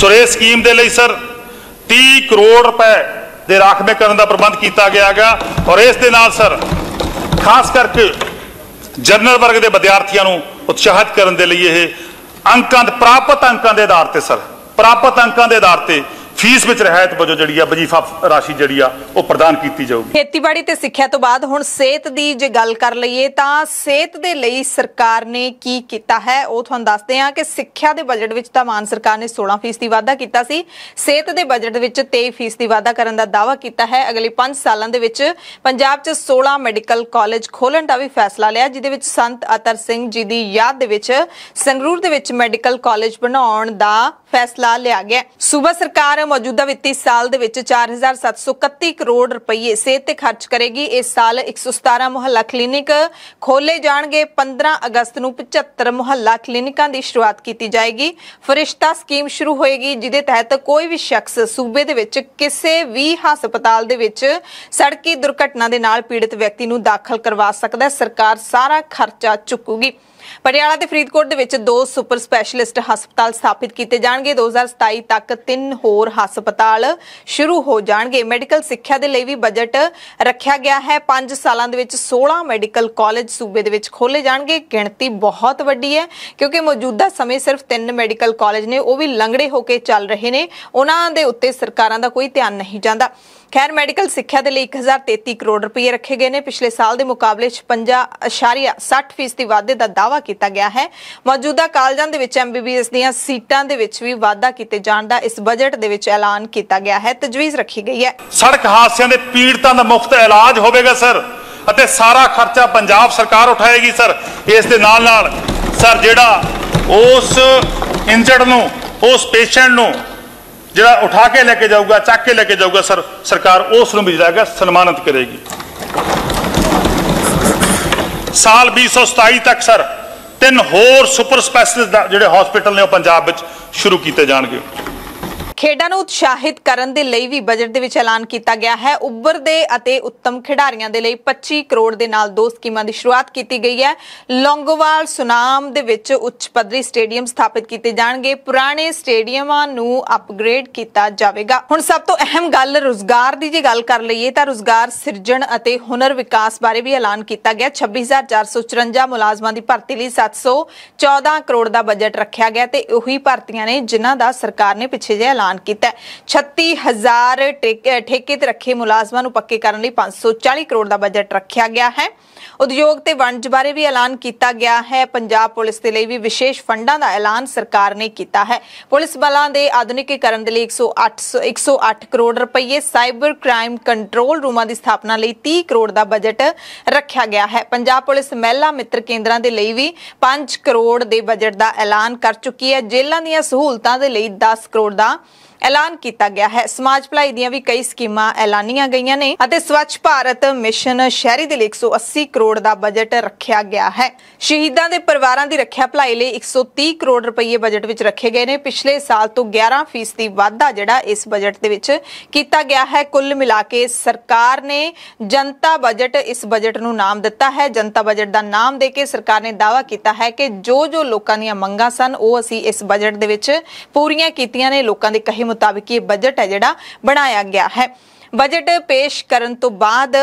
ਸੋ ਇਹ ਸਕੀਮ ਦੇ ਲਈ ਸਰ 30 ਕਰੋੜ ਰੁਪਏ ਦੇ ਰਾਖਵੇਂ ਕਰਨ ਦਾ ਪ੍ਰਬੰਧ ਕੀਤਾ ਗਿਆ ਹੈਗਾ ਔਰ ਇਸ ਦੇ ਨਾਲ ਸਰ ਖਾਸ ਕਰਕੇ ਜਨਰਲ ਵਰਗ ਦੇ ਵਿਦਿਆਰਥੀਆਂ ਨੂੰ ਉਤਸ਼ਾਹਿਤ ਕਰਨ ਦੇ ਲਈ ਇਹ ਅੰਕਾਂ ਦੇ ਪ੍ਰਾਪਤ ਅੰਕਾਂ ਦੇ ਆਧਾਰ ਤੇ ਸਰ ਪ੍ਰਾਪਤ ਅੰਕਾਂ ਦੇ ਆਧਾਰ ਤੇ ਫੀਸ ਵਿੱਚ ਰਹਿਤ ਵਜੋਂ ਜਿਹੜੀ ਆ ਵਜੀਫਾ ਰਾਸ਼ੀ ਜਿਹੜੀ ਆ ਉਹ ਪ੍ਰਦਾਨ ਕੀਤੀ ਜਾਊਗੀ ਖੇਤੀਬਾੜੀ ਤੇ ਸਿੱਖਿਆ ਤੋਂ ਬਾਅਦ ਹੁਣ ਸਿਹਤ ਦੀ ਜੇ ਗੱਲ ਕਰ ਲਈਏ ਤਾਂ ਸਿਹਤ ਦੇ ਲਈ ਸਰਕਾਰ ਨੇ ਕੀ ਕੀਤਾ ਹੈ ਉਹ ਤੁਹਾਨੂੰ ਦੱਸਦੇ ਹਾਂ ਕਿ ਸਿੱਖਿਆ ਦੇ ਬਜਟ ਵਿੱਚ ਤਾਂ ਮਾਨ ਸਰਕਾਰ ਨੇ 16% ਦੀ ਵਾਧਾ ਕੀਤਾ ਸੀ ਸਿਹਤ ਦੇ ਬਜਟ ਵਿੱਚ 23% ਦੀ ਵਾਧਾ ਕਰਨ ਦਾ ਦਾਅਵਾ ਕੀਤਾ ਹੈ ਅਗਲੇ 5 ਸਾਲਾਂ ਦੇ ਵਿੱਚ ਪੰਜਾਬ 'ਚ 16 ਮੈਡੀਕਲ ਕਾਲਜ ਖੋਲਣ ਦਾ ਵੀ ਫੈਸਲਾ ਲਿਆ ਜਿਦੇ ਵਿੱਚ ਸੰਤ ਅਤਰ ਸਿੰਘ ਜੀ ਦੀ ਯਾਦ ਦੇ ਵਿੱਚ ਸੰਗਰੂਰ ਦੇ ਵਿੱਚ ਮੈਡੀਕਲ ਕਾਲਜ ਬਣਾਉਣ ਦਾ ਫੈਸਲਾ ਲਿਆ ਗਿਆ ਸੂਬਾ ਸਰਕਾਰ ਮੌਜੂਦਾ ਵਿੱਤੀ ਸਾਲ ਦੇ ਵਿੱਚ 4731 ਕਰੋੜ ਰੁਪਏ ਸਿਹਤ ਤੇ ਖਰਚ ਕਰੇਗੀ ਇਸ ਸਾਲ 117 ਮੁਹੱਲਾ ਕਲੀਨਿਕ ਖੋਲੇ ਜਾਣਗੇ 15 ਅਗਸਤ ਨੂੰ 75 ਮੁਹੱਲਾ ਕਲੀਨਿਕਾਂ ਦੀ ਸ਼ੁਰੂਆਤ ਕੀਤੀ ਜਾਏਗੀ ਫਰਿਸ਼ਤਾ ਸਕੀਮ ਸ਼ੁਰੂ ਹੋਏਗੀ ਜਿਹਦੇ ਤਹਿਤ ਕੋਈ ਵੀ ਸ਼ਖਸ ਸੂਬੇ ਦੇ ਵਿੱਚ ਕਿਸੇ ਵੀ ਹਸਪਤਾਲ ਦੇ ਵਿੱਚ ਸੜਕੀ ਦੁਰਘਟਨਾ ਦੇ ਨਾਲ ਪੀੜਤ ਵਿਅਕਤੀ ਨੂੰ ਦਾਖਲ ਕਰਵਾ ਸਕਦਾ ਹੈ ਸਰਕਾਰ ਸਾਰਾ ਖਰਚਾ ਚੁੱਕੂਗੀ ਪਟਿਆਲਾ ਤੇ ਫਰੀਦਕੋਟ ਦੇ ਵਿੱਚ ਦੋ ਸੁਪਰ ਸਪੈਸ਼ਲਿਸਟ ਹਸਪਤਾਲ ਸਥਾਪਿਤ ਕੀਤੇ ਜਾਣਗੇ 2027 ਤੱਕ ਤਿੰਨ ਹੋਰ ਹਸਪਤਾਲ ਸ਼ੁਰੂ ਹੋ ਜਾਣਗੇ ਮੈਡੀਕਲ ਸਿੱਖਿਆ ਦੇ ਲਈ ਵੀ ਬਜਟ ਰੱਖਿਆ ਗਿਆ ਹੈ 5 ਸਾਲਾਂ ਦੇ ਵਿੱਚ 16 ਮੈਡੀਕਲ ਕਾਲਜ ਸੂਬੇ ਦੇ ਵਿੱਚ ਖੋਲੇ ਜਾਣਗੇ ਗਿਣਤੀ ਬਹੁਤ ਵੱਡੀ ਹੈ ਕਿਉਂਕਿ ਮੌਜੂਦਾ ਸਮੇਂ ਸਿਰਫ ਤਿੰਨ ਮੈਡੀਕਲ ਕਾਲਜ ਨੇ ਉਹ ਵੀ ਲੰਗੜੇ ਹੋ ਕੇ ਚੱਲ ਰਹੇ ਨੇ ਉਹਨਾਂ ਦੇ ਉੱਤੇ ਸਰਕਾਰਾਂ ਦਾ ਕੋਈ ਧਿਆਨ ਨਹੀਂ ਜਾਂਦਾ ਖੈਰ ਮੈਡੀਕਲ ਸਿੱਖਿਆ ਦੇ ਲਈ 1033 ਕਰੋੜ ਰੁਪਏ ਰੱਖੇ ਗਏ ਨੇ ਪਿਛਲੇ ਸਾਲ ਦੇ ਮੁਕਾਬਲੇ 56.60% ਦੀ ਵਾਧੇ ਦਾ ਦਾਅਵਾ ਕੀਤਾ ਗਿਆ ਹੈ ਮੌਜੂਦਾ ਕਾਲਜਾਂ ਦੇ ਵਿੱਚ ਐਮਬੀਬੀਐਸ ਦੀਆਂ ਸੀਟਾਂ ਦੇ ਵਿੱਚ ਵੀ ਵਾਧਾ ਕੀਤੇ ਜਾਣ ਦਾ ਇਸ ਬਜਟ ਦੇ ਵਿੱਚ ਐਲਾਨ ਕੀਤਾ ਗਿਆ ਹੈ ਤਜਵੀਜ਼ ਰੱਖੀ ਗਈ ਹੈ ਸੜਕ ਹਾਦਸਿਆਂ ਦੇ ਪੀੜਤਾਂ ਦਾ ਮੁਫਤ ਇਲਾਜ ਹੋਵੇਗਾ ਸਰ ਅਤੇ ਸਾਰਾ ਖਰਚਾ ਪੰਜਾਬ ਸਰਕਾਰ ਉਠਾਏਗੀ ਸਰ ਇਸ ਦੇ ਨਾਲ ਨਾਲ ਸਰ ਜਿਹੜਾ ਉਸ ਇੰਜਰਡ ਨੂੰ ਉਸ ਪੇਸ਼ੈਂਟ ਨੂੰ ਜਿਹੜਾ ਉਠਾ ਕੇ ਲੈ ਕੇ ਜਾਊਗਾ ਚੱਕ ਕੇ ਲੈ ਕੇ ਜਾਊਗਾ ਸਰ ਸਰਕਾਰ ਉਸ ਨੂੰ ਵੀ ਜਿਹੜਾ ਸਨਮਾਨਿਤ ਕਰੇਗੀ ਸਾਲ 2027 ਤੱਕ ਸਰ ਤਿੰਨ ਹੋਰ ਸੁਪਰ ਸਪੈਸ਼ਲਿਸਟ ਜਿਹੜੇ ਹਸਪੀਟਲ ਨੇ ਉਹ ਪੰਜਾਬ ਵਿੱਚ ਸ਼ੁਰੂ ਕੀਤੇ ਜਾਣਗੇ ਖੇਡਾਂ ਨੂੰ ਉਤਸ਼ਾਹਿਤ ਕਰਨ ਦੇ ਲਈ ਵੀ ਬਜਟ ਦੇ ਵਿੱਚ ਐਲਾਨ ਕੀਤਾ ਗਿਆ ਹੈ ਉੱਬਰ ਦੇ ਅਤੇ ਉੱਤਮ ਖਿਡਾਰੀਆਂ ਦੇ ਲਈ 25 ਕਰੋੜ ਦੇ ਨਾਲ ਦੋ ਸਕੀਮਾਂ ਦੀ ਸ਼ੁਰੂਆਤ ਕੀਤੀ ਗਈ ਹੈ ਲੌਂਗੋਵਾਲ ਸੁਨਾਮ ਦੇ ਵਿੱਚ ਉੱਚ ਪੱਧਰੀ ਸਟੇਡੀਅਮ ਸਥਾਪਿਤ ਕੀਤੇ ਜਾਣਗੇ ਪੁਰਾਣੇ ਸਟੇਡੀਅਮਾਂ ਨੂੰ ਅਪਗ੍ਰੇਡ ਕੀਤਾ ਜਾਵੇਗਾ ਹੁਣ ਸਭ ਤੋਂ ਅਹਿਮ ਗੱਲ ਰੋਜ਼ਗਾਰ ਦੀ ਜੇ ਗੱਲ ਕਰ ਲਈਏ ਤਾਂ ਰੋਜ਼ਗਾਰ ਸਿਰਜਣ ਅਤੇ ਹੁਨਰ ਵਿਕਾਸ ਬਾਰੇ ਵੀ ਐਲਾਨ ਕੀਤਾ ਗਿਆ 26454 ਮੁਲਾਜ਼ਮਾਂ ਦੀ ਭਰਤੀ ਲਈ 714 ਕਰੋੜ ਦਾ ਬਜਟ ਰੱਖਿਆ ਗਿਆ ਤੇ ਉਹੀ ਭਰਤੀਆਂ ਨੇ ਜਿਨ੍ਹਾਂ ਦਾ ਸਰਕਾਰ ਨੇ ਪਿੱਛੇ ਜੇ ਐਲਾਨ ਐਲਾਨ ਕੀਤਾ 36000 ਠੇਕੇ ਤੇ ਰੱਖੇ ਮੁਲਾਜ਼ਮਾਂ ਨੂੰ ਪੱਕੇ ਕਰਨ ਲਈ 540 ਕਰੋੜ ਦਾ ਬਜਟ ਰੱਖਿਆ ਗਿਆ ਹੈ ਉਦਯੋਗ ਤੇ ਵਣਜ ਬਾਰੇ ਵੀ ਐਲਾਨ ਕੀਤਾ ਗਿਆ ਹੈ ਪੰਜਾਬ ਪੁਲਿਸ ਦੇ ਲਈ ਵੀ ਵਿਸ਼ੇਸ਼ ਫੰਡਾਂ ਦਾ ਐਲਾਨ ਸਰਕਾਰ ਨੇ ਕੀਤਾ ਹੈ ਪੁਲਿਸ ਬਲਾਂ ਦੇ ਆਧੁਨਿਕੀਕਰਨ ਦੇ ਲਈ 108 108 ਕਰੋੜ ਰੁਪਏ ਸਾਈਬਰ ਕ੍ਰਾਈਮ ਕੰਟਰੋਲ ਰੂਮਾਂ ਦੀ ਸਥਾਪਨਾ ਲਈ 30 ਕਰੋੜ ਦਾ ਬਜਟ ਰੱਖਿਆ ਗਿਆ ਹੈ ਪੰਜਾਬ ਪੁਲਿਸ ਮਹਿਲਾ ਮਿੱਤਰ ਕੇਂਦਰਾਂ ਦੇ ਲਈ ਵੀ 5 ਕਰੋੜ ਦੇ ਬਜਟ ਦਾ ਐਲਾਨ ਕਰ ਚੁੱਕੀ ਹੈ ਜੇਲ੍ਹਾਂ ਦੀਆਂ ਸਹੂਲਤਾਂ ਦੇ ਲਈ 10 ਕਰੋੜ ਦਾ ਐਲਾਨ ਕੀਤਾ ਗਿਆ ਹੈ ਸਮਾਜ ਭਲਾਈ ਦੀਆਂ ਵੀ ਕਈ ਸਕੀਮਾਂ ਐਲਾਨੀਆਂ ਗਈਆਂ ਨੇ ਅਤੇ ਸਵੱਛ ਭਾਰਤ ਮਿਸ਼ਨ ਸ਼ਹਿਰੀ ਦੇ ਲਈ 180 ਕਰੋੜ ਦਾ ਬਜਟ ਰੱਖਿਆ ਗਿਆ ਹੈ ਸ਼ਹੀਦਾਂ ਦੇ ਪਰਿਵਾਰਾਂ ਦੀ ਰੱਖਿਆ ਭਲਾਈ ਲਈ 130 ਕਰੋੜ ਰੁਪਏ ਬਜਟ ਵਿੱਚ ਰੱਖੇ ਗਏ ਨੇ ਪਿਛਲੇ ਸਾਲ ਤੋਂ 11% ਦੀ ਵਾਧਾ ਜਿਹੜਾ ਇਸ ਬਜਟ ਦੇ ਵਿੱਚ ਕੀਤਾ ਗਿਆ ਹੈ ਕੁੱਲ ਮਿਲਾ ਕੇ ਸਰਕਾਰ ਨੇ ਜਨਤਾ ਬਜਟ ਇਸ ਬਜਟ ਨੂੰ ਨਾਮ ਦਿੱਤਾ ਹੈ ਜਨਤਾ ਬਜਟ ਦਾ ਨਾਮ ਦੇ ਕੇ ਸਰਕਾਰ ਨੇ ਦਾਅਵਾ ਕੀਤਾ ਹੈ ਕਿ ਜੋ ਜੋ ਲੋਕਾਂ ਦੀਆਂ ਮੰਗਾਂ ਸਨ ਉਹ ਅਸੀਂ ਇਸ ਬਜਟ ਦੇ ਵਿੱਚ ਪੂਰੀਆਂ ਕੀਤੀਆਂ ਨੇ ਲੋਕਾਂ ਦੇ ਕਹੇ ਮੁਤਾਬਕ ਇਹ ਬਜਟ ਹੈ ਜਿਹੜਾ ਬਣਾਇਆ ਗਿਆ ਹੈ ਬਜਟ ਪੇਸ਼ ਕਰਨ ਤੋਂ ਬਾਅਦ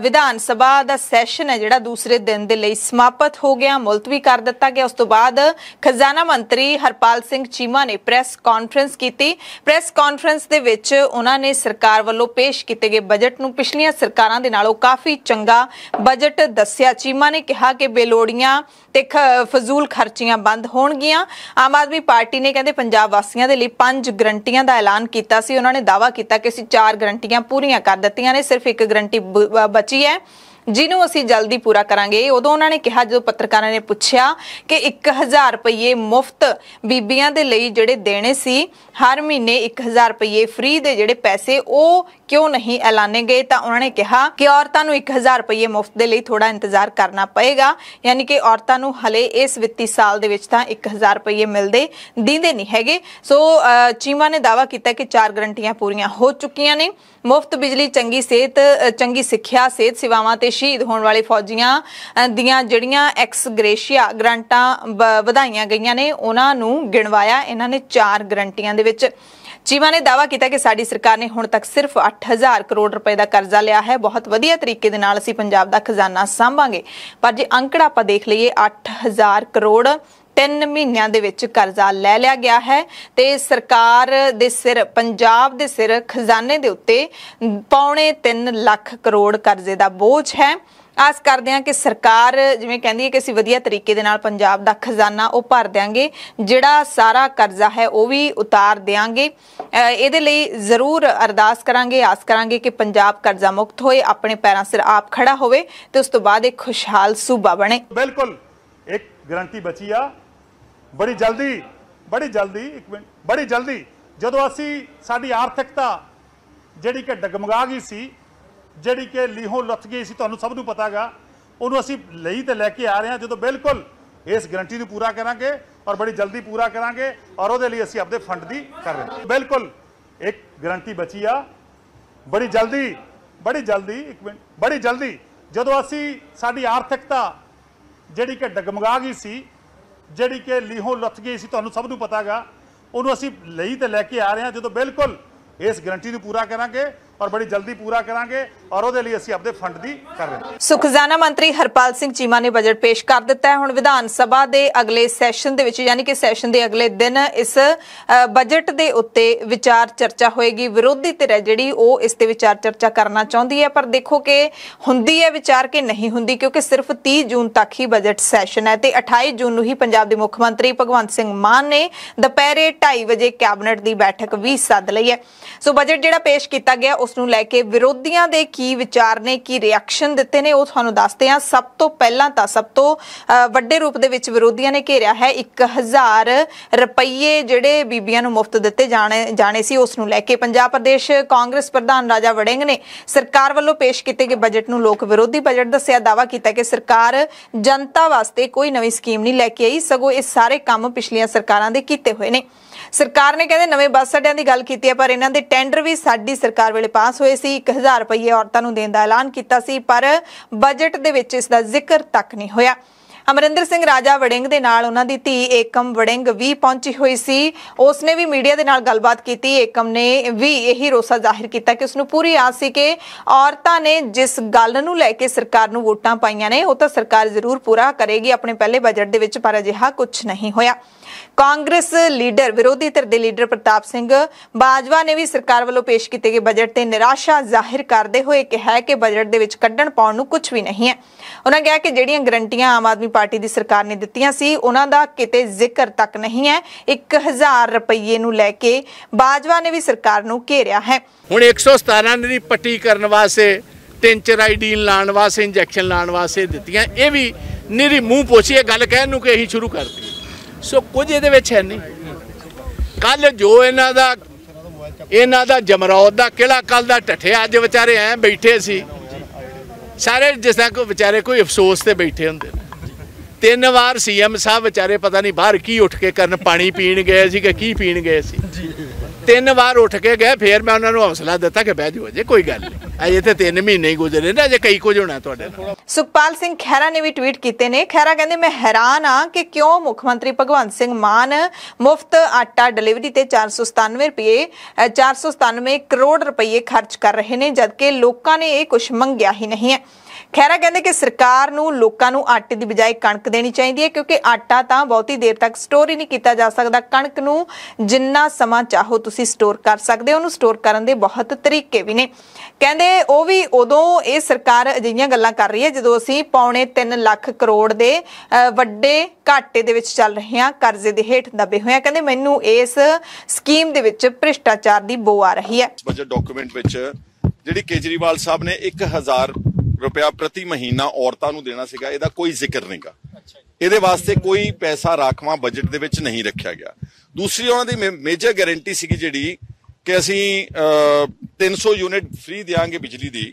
ਵਿਧਾਨ ਸਭਾ ਦਾ ਸੈਸ਼ਨ ਹੈ ਜਿਹੜਾ ਦੂਸਰੇ ਦਿਨ ਦੇ ਲਈ ਸਮਾਪਤ ਹੋ ਗਿਆ ਮੁਲਤਵੀ ਕਰ ਦਿੱਤਾ ਗਿਆ ਉਸ ਤੋਂ ਬਾਅਦ ਖਜ਼ਾਨਾ ਮੰਤਰੀ ਹਰਪਾਲ ਸਿੰਘ ਚੀਮਾ ਨੇ ਪ੍ਰੈਸ ਕਾਨਫਰੰਸ ਕੀਤੀ ਪ੍ਰੈਸ ਕਾਨਫਰੰਸ ਦੇ ਵਿੱਚ ਉਹਨਾਂ ਨੇ ਸਰਕਾਰ ਵੱਲੋਂ ਪੇਸ਼ ਕੀਤੇ ਗਏ ਬਜਟ ਨੂੰ ਪਿਛਲੀਆਂ ਸਰਕਾਰਾਂ ਦੇ ਨਾਲੋਂ ਕਾਫੀ ਚੰਗਾ ਬਜਟ ਦੱਸਿਆ ਚੀਮਾ ਨੇ ਕਿਹਾ ਕਿ ਬੇਲੋੜੀਆਂ ਤੇ ਫਜ਼ੂਲ ਖਰਚੀਆਂ ਬੰਦ ਹੋਣਗੀਆਂ ਆਮ ਆਦਮੀ ਪਾਰਟੀ ਨੇ ਕਹਿੰਦੇ ਪੰਜਾਬ ਵਾਸੀਆਂ ਦੇ ਲਈ ਪੰਜ ਗਰੰਟੀਆਂ ਦਾ ਐਲਾਨ ਕੀਤਾ ਸੀ ਉਹਨਾਂ ਨੇ ਦਾਵਾ ਕੀਤਾ ਕਿ ਅਸੀਂ ਚਾਰ ਗਰੰਟੀਆਂ ਪੂਰੀਆਂ ਕਰ ਦਿੱਤੀਆਂ ਨੇ ਸਿਰਫ ਇੱਕ ਗਰੰਟੀ ਬਚੀ ਹੈ ਜਿਹਨੂੰ ਅਸੀਂ ਜਲਦੀ ਪੂਰਾ ਕਰਾਂਗੇ ਉਦੋਂ ਉਹਨਾਂ ਨੇ ਕਿਹਾ ਜਦੋਂ ਪੱਤਰਕਾਰਾਂ ਨੇ ਪੁੱਛਿਆ ਕਿ 1000 ਰੁਪਏ ਮੁਫਤ ਬੀਬੀਆਂ ਦੇ ਲਈ ਜਿਹੜੇ ਦੇਣੇ ਸੀ ਹਰ ਮਹੀਨੇ 1000 ਰੁਪਏ ਫ੍ਰੀ ਦੇ ਜਿਹੜੇ ਪੈਸੇ ਉਹ ਕਿਉਂ ਨਹੀਂ ਐਲਾਨੇ ਗਏ ਤਾਂ ਉਹਨਾਂ ਨੇ ਕਿਹਾ ਕਿ ਔਰਤਾਂ ਨੂੰ 1000 ਰੁਪਏ ਮੁਫਤ ਦੇ ਲਈ ਥੋੜਾ ਇੰਤਜ਼ਾਰ ਕਰਨਾ ਪਏਗਾ ਯਾਨੀ ਕਿ ਔਰਤਾਂ ਨੂੰ ਹਲੇ ਇਸ ਵਿੱਤੀ ਸਾਲ ਦੇ ਵਿੱਚ ਤਾਂ 1000 ਰੁਪਏ ਮਿਲਦੇ ਦਿੰਦੇ ਨਹੀਂ ਹੈਗੇ ਸੋ ਚੀਮਾ ਨੇ ਦਾਵਾ ਕੀਤਾ ਕਿ ਚਾਰ ਗਰੰਟੀਆਂ ਪੂਰੀਆਂ ਹੋ ਚੁੱਕੀਆਂ ਨੇ ਮੁਫਤ ਬਿਜਲੀ ਚੰਗੀ ਸਿਹਤ ਚੰਗੀ ਸਿੱਖਿਆ ਸਿਹਤ ਸੇਵਾਵਾਂ ਤੇ ਸ਼ਹੀਦ ਹੋਣ ਵਾਲੇ ਫੌਜੀਆਂ ਦੀਆਂ ਜਿਹੜੀਆਂ ਐਕਸ ਗ੍ਰੇਸ਼ੀਆ ਗਰੰਟਾਂ ਵਧਾਈਆਂ ਗਈਆਂ ਨੇ ਉਹਨਾਂ ਨੂੰ ਗਿਣਵਾਇਆ ਇਹਨਾਂ ਨੇ ਚਾਰ ਗਰੰਟੀਆਂ ਦੇ ਵਿੱਚ ਚੀਮਾ ਨੇ ਦਾਵਾ ਕੀਤਾ ਕਿ ਸਾਡੀ ਸਰਕਾਰ ਨੇ ਹੁਣ ਤੱਕ ਸਿਰਫ 8000 ਕਰੋੜ ਰੁਪਏ ਦਾ ਕਰਜ਼ਾ ਲਿਆ ਹੈ ਬਹੁਤ ਵਧੀਆ ਤਰੀਕੇ ਦੇ ਨਾਲ ਅਸੀਂ ਪੰਜਾਬ ਦਾ ਖਜ਼ਾਨਾ ਸੰਭਾਂਗੇ ਪਰ ਜੇ ਅੰਕੜਾ ਆਪਾਂ ਦੇਖ ਲਈਏ 8000 ਕਰੋੜ 3 ਮਹੀਨਿਆਂ ਦੇ ਵਿੱਚ ਕਰਜ਼ਾ ਲੈ ਲਿਆ ਗਿਆ ਹੈ ਤੇ ਸਰਕਾਰ ਦੇ ਸਿਰ ਪੰਜਾਬ ਦੇ ਸਿਰ ਖਜ਼ਾਨੇ ਦੇ ਉੱਤੇ ਪੌਣੇ 3 ਲੱਖ ਕਰੋੜ ਕਰਜ਼ੇ ਦਾ ਬੋਝ ਹੈ ਆਸ ਕਰਦੇ ਹਾਂ ਕਿ ਸਰਕਾਰ ਜਿਵੇਂ ਕਹਿੰਦੀ ਹੈ ਕਿ ਅਸੀਂ ਵਧੀਆ ਤਰੀਕੇ ਦੇ ਨਾਲ ਪੰਜਾਬ ਦਾ ਖਜ਼ਾਨਾ ਉਹ ਭਰ ਦੇਾਂਗੇ ਜਿਹੜਾ ਸਾਰਾ ਕਰਜ਼ਾ ਹੈ ਉਹ ਵੀ ਉਤਾਰ ਦੇਾਂਗੇ ਇਹਦੇ ਲਈ ਜ਼ਰੂਰ ਅਰਦਾਸ ਕਰਾਂਗੇ ਆਸ ਕਰਾਂਗੇ ਕਿ ਪੰਜਾਬ ਕਰਜ਼ਾ ਮੁਕਤ ਹੋਏ ਆਪਣੇ ਪੈਰਾਂ ਸਿਰ ਆਪ ਖੜਾ ਹੋਵੇ ਤੇ ਉਸ ਤੋਂ ਬਾਅਦ ਇੱਕ ਖੁਸ਼ਹਾਲ ਸੂਬਾ ਬਣੇ ਬਿਲਕੁਲ ਇੱਕ ਗਰੰਟੀ ਬਚੀ ਆ ਬੜੀ ਜਲਦੀ ਬੜੀ ਜਲਦੀ ਇੱਕ ਮਿੰਟ ਬੜੀ ਜਲਦੀ ਜਦੋਂ ਅਸੀਂ ਸਾਡੀ ਆਰਥਿਕਤਾ ਜਿਹੜੀ ਕਿ ਡਗਮਗਾ ਗਈ ਸੀ ਜਿਹੜੀ ਕਿ ਲੀਹੋਂ ਲੱਥ ਗਈ ਸੀ ਤੁਹਾਨੂੰ ਸਭ ਨੂੰ ਪਤਾਗਾ ਉਹਨੂੰ ਅਸੀਂ ਲਈ ਤੇ ਲੈ ਕੇ ਆ ਰਹੇ ਹਾਂ ਜਦੋਂ ਬਿਲਕੁਲ ਇਸ ਗਰੰਟੀ ਨੂੰ ਪੂਰਾ ਕਰਾਂਗੇ ਔਰ ਬੜੀ ਜਲਦੀ ਪੂਰਾ ਕਰਾਂਗੇ ਔਰ ਉਹਦੇ ਲਈ ਅਸੀਂ ਆਪਦੇ ਫੰਡ ਦੀ ਕਰ ਰਹੇ ਹਾਂ ਬਿਲਕੁਲ ਇੱਕ ਗਰੰਟੀ ਬਚੀ ਆ ਬੜੀ ਜਲਦੀ ਬੜੀ ਜਲਦੀ ਇੱਕ ਮਿੰਟ ਬੜੀ ਜਲਦੀ ਜਦੋਂ ਅਸੀਂ ਸਾਡੀ ਆਰਥਿਕਤਾ ਜਿਹੜੀ ਕਿ ਡਗਮਗਾ ਗਈ ਸੀ ਜਿਹੜੀ ਕਿ ਲੀਹੋਂ ਲੱਥ ਗਈ ਸੀ ਤੁਹਾਨੂੰ ਸਭ ਨੂੰ ਪਤਾਗਾ ਉਹਨੂੰ ਅਸੀਂ ਲਈ ਤੇ ਲੈ ਕੇ ਆ ਰਹੇ ਹਾਂ ਜਦੋਂ ਬਿਲਕੁਲ ਇਸ ਗਰੰਟੀ ਨੂੰ ਪੂਰਾ ਕਰਾਂਗੇ ਔਰ ਬੜੀ ਜਲਦੀ ਪੂਰਾ ਕਰਾਂਗੇ ਔਰ ਉਹਦੇ ਲਈ ਅਸੀਂ ਆਪਦੇ ਫੰਡ ਦੀ ਕਰ ਰਹੇ ਹਾਂ ਸੁਖਜ਼ਾਨਾ ਮੰਤਰੀ ਹਰਪਾਲ ਸਿੰਘ ਚੀਮਾ ਨੇ ਬਜਟ ਪੇਸ਼ ਕਰ ਦਿੱਤਾ ਹੈ ਹੁਣ ਵਿਧਾਨ ਸਭਾ ਦੇ ਅਗਲੇ ਸੈਸ਼ਨ ਦੇ ਵਿੱਚ ਯਾਨੀ ਕਿ ਸੈਸ਼ਨ ਦੇ ਅਗਲੇ ਦਿਨ ਇਸ ਬਜਟ ਦੇ ਉੱਤੇ ਵਿਚਾਰ ਚਰਚਾ ਹੋਏਗੀ ਵਿਰੋਧੀ ਧਿਰ ਜਿਹੜੀ ਉਹ ਇਸ ਤੇ ਵਿਚਾਰ ਚਰਚਾ ਕਰਨਾ ਚਾਹੁੰਦੀ ਹੈ ਪਰ ਦੇਖੋ ਕਿ ਹੁੰਦੀ ਹੈ ਵਿਚਾਰ ਕਿ ਨਹੀਂ ਹੁੰਦੀ ਕਿਉਂਕਿ ਸਿਰਫ 30 ਜੂਨ ਤੱਕ ਹੀ ਬਜਟ ਸੈਸ਼ਨ ਹੈ ਤੇ 28 ਜੂਨ ਨੂੰ ਹੀ ਪੰਜਾਬ ਦੇ ਮੁੱਖ ਮੰਤਰੀ ਭਗਵੰਤ ਸਿੰਘ ਮਾਨ ਨੇ ਦੁਪਹਿਰੇ 2:30 ਵਜੇ ਕੈਬਨਿਟ ਦੀ ਬੈਠਕ ਵੀ ਸੱਦ ਲਈ ਹੈ ਸੋ ਬਜਟ ਜਿਹੜਾ ਪੇਸ਼ ਕੀਤਾ ਗਿਆ ਉਸ ਨੂੰ ਲੈ ਕੇ ਵਿਰੋਧੀਆਂ ਦੇ ਕੀ ਵਿਚਾਰ ਨੇ ਕੀ ਰਿਐਕਸ਼ਨ ਦਿੱਤੇ ਨੇ ਉਹ ਤੁਹਾਨੂੰ ਦੱਸਦੇ ਹਾਂ ਸਭ ਤੋਂ ਪਹਿਲਾਂ ਤਾਂ ਸਭ ਤੋਂ ਵੱਡੇ ਰੂਪ ਦੇ ਵਿੱਚ ਵਿਰੋਧੀਆਂ ਨੇ ਘੇਰਿਆ ਹੈ 1000 ਰੁਪਏ ਜਿਹੜੇ ਬੀਬੀਆਂ ਨੂੰ ਮੁਫਤ ਦਿੱਤੇ ਜਾਣੇ ਜਾਣੇ ਸੀ ਉਸ ਨੂੰ ਲੈ ਕੇ ਪੰਜਾਬ ਪ੍ਰਦੇਸ਼ ਕਾਂਗਰਸ ਪ੍ਰਧਾਨ ਰਾਜਾ ਵੜਿੰਗ ਨੇ ਸਰਕਾਰ ਵੱਲੋਂ ਪੇਸ਼ ਕੀਤੇ ਗਏ ਬਜਟ ਨੂੰ ਲੋਕ ਵਿਰੋਧੀ ਬਜਟ ਦੱਸਿਆ ਦਾਵਾ ਕੀਤਾ ਕਿ ਸਰਕਾਰ ਜਨਤਾ ਵਾਸਤੇ ਕੋਈ ਨਵੀਂ ਸਕੀਮ ਨਹੀਂ ਲੈ ਕੇ ਆਈ ਸਗੋਂ ਇਹ ਸਾਰੇ ਕੰਮ ਪਿਛਲੀਆਂ ਸਰਕਾਰਾਂ ਦੇ ਕੀਤੇ ਹੋਏ ਨੇ ਸਰਕਾਰ ਨੇ ਕਹਿੰਦੇ ਨਵੇਂ ਬੱਸ ਅੱਡਿਆਂ ਦੀ ਗੱਲ ਕੀਤੀ ਹੈ ਪਰ ਇਹਨਾਂ ਦੇ ਟੈਂਡਰ ਵੀ ਸਾਡੀ ਸਰਕਾਰ ਵੇਲੇ ਪਾਸ ਹੋਏ ਸੀ 1000 ਰੁਪਏ ਔਰਤਾਂ ਨੂੰ ਦੇਣ ਦਾ ਐਲਾਨ ਕੀਤਾ ਸੀ ਪਰ ਬਜਟ ਦੇ ਵਿੱਚ ਇਸ ਦਾ ਜ਼ਿਕਰ ਤੱਕ ਨਹੀਂ ਹੋਇਆ ਅਮਰਿੰਦਰ ਸਿੰਘ ਰਾਜਾ ਵੜਿੰਗ ਦੇ ਨਾਲ ਉਹਨਾਂ ਦੀ ਧੀ ਏਕਮ ਵੜਿੰਗ ਵੀ ਪਹੁੰਚੀ ਹੋਈ ਸੀ ਉਸ ਨੇ ਵੀ ਮੀਡੀਆ ਦੇ ਨਾਲ ਗੱਲਬਾਤ ਕੀਤੀ ਏਕਮ ਨੇ ਵੀ ਇਹੀ ਰੋਸਾ ਜ਼ਾਹਿਰ ਕੀਤਾ ਕਿ ਉਸ ਨੂੰ ਪੂਰੀ ਆਸ ਸੀ ਕਿ ਔਰਤਾਂ ਨੇ ਜਿਸ ਗੱਲ ਨੂੰ ਲੈ ਕੇ ਸਰਕਾਰ ਨੂੰ ਵੋਟਾਂ ਪਾਈਆਂ ਨੇ ਉਹ ਤਾਂ ਸਰਕਾਰ ਜ਼ਰੂਰ ਪੂਰਾ ਕਰੇਗੀ ਆਪਣੇ ਪਹਿਲੇ ਬਜਟ ਦੇ ਵਿੱਚ ਪਰ ਅਜਿਹਾ ਕੁਝ ਨਹੀਂ ਹੋਇਆ ਕਾਂਗਰਸ ਲੀਡਰ ਵਿਰੋਧੀ ਧਿਰ ਦੇ ਲੀਡਰ ਪ੍ਰਤਾਪ ਸਿੰਘ ਬਾਜਵਾ ਨੇ ਵੀ ਸਰਕਾਰ ਵੱਲੋਂ ਪੇਸ਼ ਕੀਤੇ ਗਏ ਬਜਟ ਤੇ ਨਿਰਾਸ਼ਾ ਜ਼ਾਹਿਰ ਕਰਦੇ ਹੋਏ ਕਿਹਾ ਕਿ ਬਜਟ ਦੇ ਵਿੱਚ ਕੱਢਣ ਪਾਉਣ ਨੂੰ ਕੁਝ ਵੀ ਨਹੀਂ ਹੈ ਉਹਨਾਂ ਕਿਹਾ ਕਿ ਜਿਹੜੀਆਂ ਗਰੰਟੀਆਂ ਆਮ ਆਦਮੀ ਪਾਰਟੀ ਦੀ ਸਰਕਾਰ ਨੇ ਦਿੱਤੀਆਂ ਸੀ ਉਹਨਾਂ ਦਾ ਕਿਤੇ ਜ਼ਿਕਰ ਤੱਕ ਨਹੀਂ ਹੈ 1000 ਰੁਪਏ ਨੂੰ ਲੈ ਕੇ ਬਾਜਵਾ ਨੇ ਵੀ ਸਰਕਾਰ ਨੂੰ ਘੇਰਿਆ ਹੈ ਹੁਣ 117 ਦੀ ਪੱਟੀ ਕਰਨ ਵਾਸਤੇ ਟੈਂਚਰ ਆਈਡੀਨ ਲਾਣ ਵਾਸਤੇ ਇੰਜੈਕਸ਼ਨ ਲਾਣ ਵਾਸਤੇ ਦਿੱਤੀਆਂ ਇਹ ਵੀ ਨਿਰੀ ਮੂੰਹ ਪੋਛੀਏ ਇਹ ਗੱਲ ਕਹਿਣ ਨੂੰ ਕਿ ਇਹੀ ਸ਼ੁਰੂ ਕਰਦੇ ਸੋ ਕੁਝ ਇਹਦੇ ਵਿੱਚ ਹੈ ਨਹੀਂ ਕੱਲ ਜੋ ਇਹਨਾਂ ਦਾ ਇਹਨਾਂ ਦਾ ਜਮਰੌਦ ਦਾ ਕਿਹੜਾ ਕੱਲ ਦਾ ਠੱਠਿਆ ਅੱਜ ਵਿਚਾਰੇ ਐ ਬੈਠੇ ਸੀ ਸਾਰੇ ਜਿਸ ਤਰ੍ਹਾਂ ਕੋਈ ਵਿਚਾਰੇ ਕੋਈ ਅਫਸੋਸ ਤੇ ਬੈਠੇ ਹੁੰਦੇ ਨੇ ਤਿੰਨ ਵਾਰ ਸੀਐਮ ਸਾਹਿਬ ਵਿਚਾਰੇ ਪਤਾ ਨਹੀਂ ਬਾਹਰ ਕੀ ਉੱਠ ਕੇ ਕਰਨ ਪਾਣੀ ਪੀਣ ਗਏ ਸੀ ਕਿ ਕੀ ਪੀਣ ਗਏ ਸੀ ਤਿੰਨ ਵਾਰ ਉੱਠ ਕੇ ਗਏ ਫੇਰ ਮੈਂ ਉਹਨਾਂ ਨੂੰ ਹੌਸਲਾ ਦਿੱਤਾ ਕਿ ਬਹਿ ਜਾਓ ਜੇ ਕੋਈ ਗੱਲ ਨਹੀਂ ਅਜੇ ਤੇ ਤਿੰਨ ਮਹੀਨੇ ਹੀ ਗੁਜ਼ਰੇ ਨੇ ਅਜੇ ਕਈ ਕੁਝ ਹੋਣਾ ਤੁਹਾਡੇ ਨਾਲ ਸੁਖਪਾਲ ਸਿੰਘ ਖੈਰਾ ਨੇ ਵੀ ਟਵੀਟ ਕੀਤੇ ਨੇ ਖੈਰਾ ਕਹਿੰਦੇ ਮੈਂ ਹੈਰਾਨ ਆ ਕਿ ਕਿਉਂ ਮੁੱਖ ਮੰਤਰੀ ਭਗਵੰਤ ਸਿੰਘ ਮਾਨ ਮੁਫਤ ਆਟਾ ਡਿਲੀਵਰੀ ਤੇ 497 ਰੁਪਏ 497 ਕਰੋੜ ਰੁਪਏ ਖਰਚ ਕਰ ਰਹੇ ਨੇ ਜਦਕਿ ਲੋਕਾਂ ਨੇ ਇਹ ਕੁਝ ਮੰਗਿਆ ਹੀ ਨਹੀਂ ਹੈ ਖੈਰਾ ਕਹਿੰਦੇ ਕਿ ਸਰਕਾਰ ਨੂੰ ਲੋਕਾਂ ਨੂੰ ਆਟੇ ਦੀ ਬਜਾਏ ਕਣਕ ਦੇਣੀ ਚਾਹੀਦੀ ਹੈ ਕਿਉਂਕਿ ਆਟਾ ਤਾਂ ਬਹੁਤੀ ਦੇਰ ਤੱਕ ਸਟੋਰ ਹੀ ਨਹੀਂ ਕੀਤਾ ਜਾ ਸਕਦਾ ਕਣਕ ਨੂੰ ਜਿੰਨਾ ਸਮਾਂ ਚਾਹੋ ਤੁਸੀਂ ਸਟੋਰ ਕਰ ਸਕਦੇ ਹੋ ਉਹਨੂੰ ਸਟੋਰ ਕਰਨ ਦੇ ਬਹੁਤ ਤਰੀਕੇ ਵੀ ਨੇ ਕਹਿੰਦੇ ਉਹ ਵੀ ਉਦੋਂ ਇਹ ਸਰਕਾਰ ਅਜਿਹੀਆਂ ਗੱਲਾਂ ਕਰ ਰਹੀ ਹੈ ਜਦੋਂ ਅਸੀਂ ਪੌਣੇ 3 ਲੱਖ ਕਰੋੜ ਦੇ ਵੱਡੇ ਘਾਟੇ ਦੇ ਵਿੱਚ ਚੱਲ ਰਹੇ ਹਾਂ ਕਰਜ਼ੇ ਦੇ ਹੇਠ ਦਬੇ ਹੋਏ ਹਾਂ ਕਹਿੰਦੇ ਮੈਨੂੰ ਇਸ ਸਕੀਮ ਦੇ ਵਿੱਚ ਭ੍ਰਿਸ਼ਟਾਚਾਰ ਦੀ ਬੋ ਆ ਰਹੀ ਹੈ ਬਜਟ ਡਾਕੂਮੈਂਟ ਵਿੱਚ ਜਿਹੜੀ ਕੇਜਰੀਵਾਲ ਸਾਹਿਬ ਨੇ 1000 ਰੁਪਿਆ ਪ੍ਰਤੀ ਮਹੀਨਾ ਔਰਤਾਂ ਨੂੰ ਦੇਣਾ ਸੀਗਾ ਇਹਦਾ ਕੋਈ ਜ਼ਿਕਰ ਨਹੀਂਗਾ ਇਹਦੇ ਵਾਸਤੇ ਕੋਈ ਪੈਸਾ ਰਾਖਵਾ ਬਜਟ ਦੇ ਵਿੱਚ ਨਹੀਂ ਰੱਖਿਆ ਗਿਆ ਦੂਸਰੀ ਉਹਨਾਂ ਦੀ ਮੇਜਰ ਗਾਰੰਟੀ ਸੀਗੀ ਜਿਹੜੀ ਕਿ ਅਸੀਂ 300 ਯੂਨਿਟ ਫ੍ਰੀ ਦੇਾਂਗੇ ਬਿਜਲੀ ਦੀ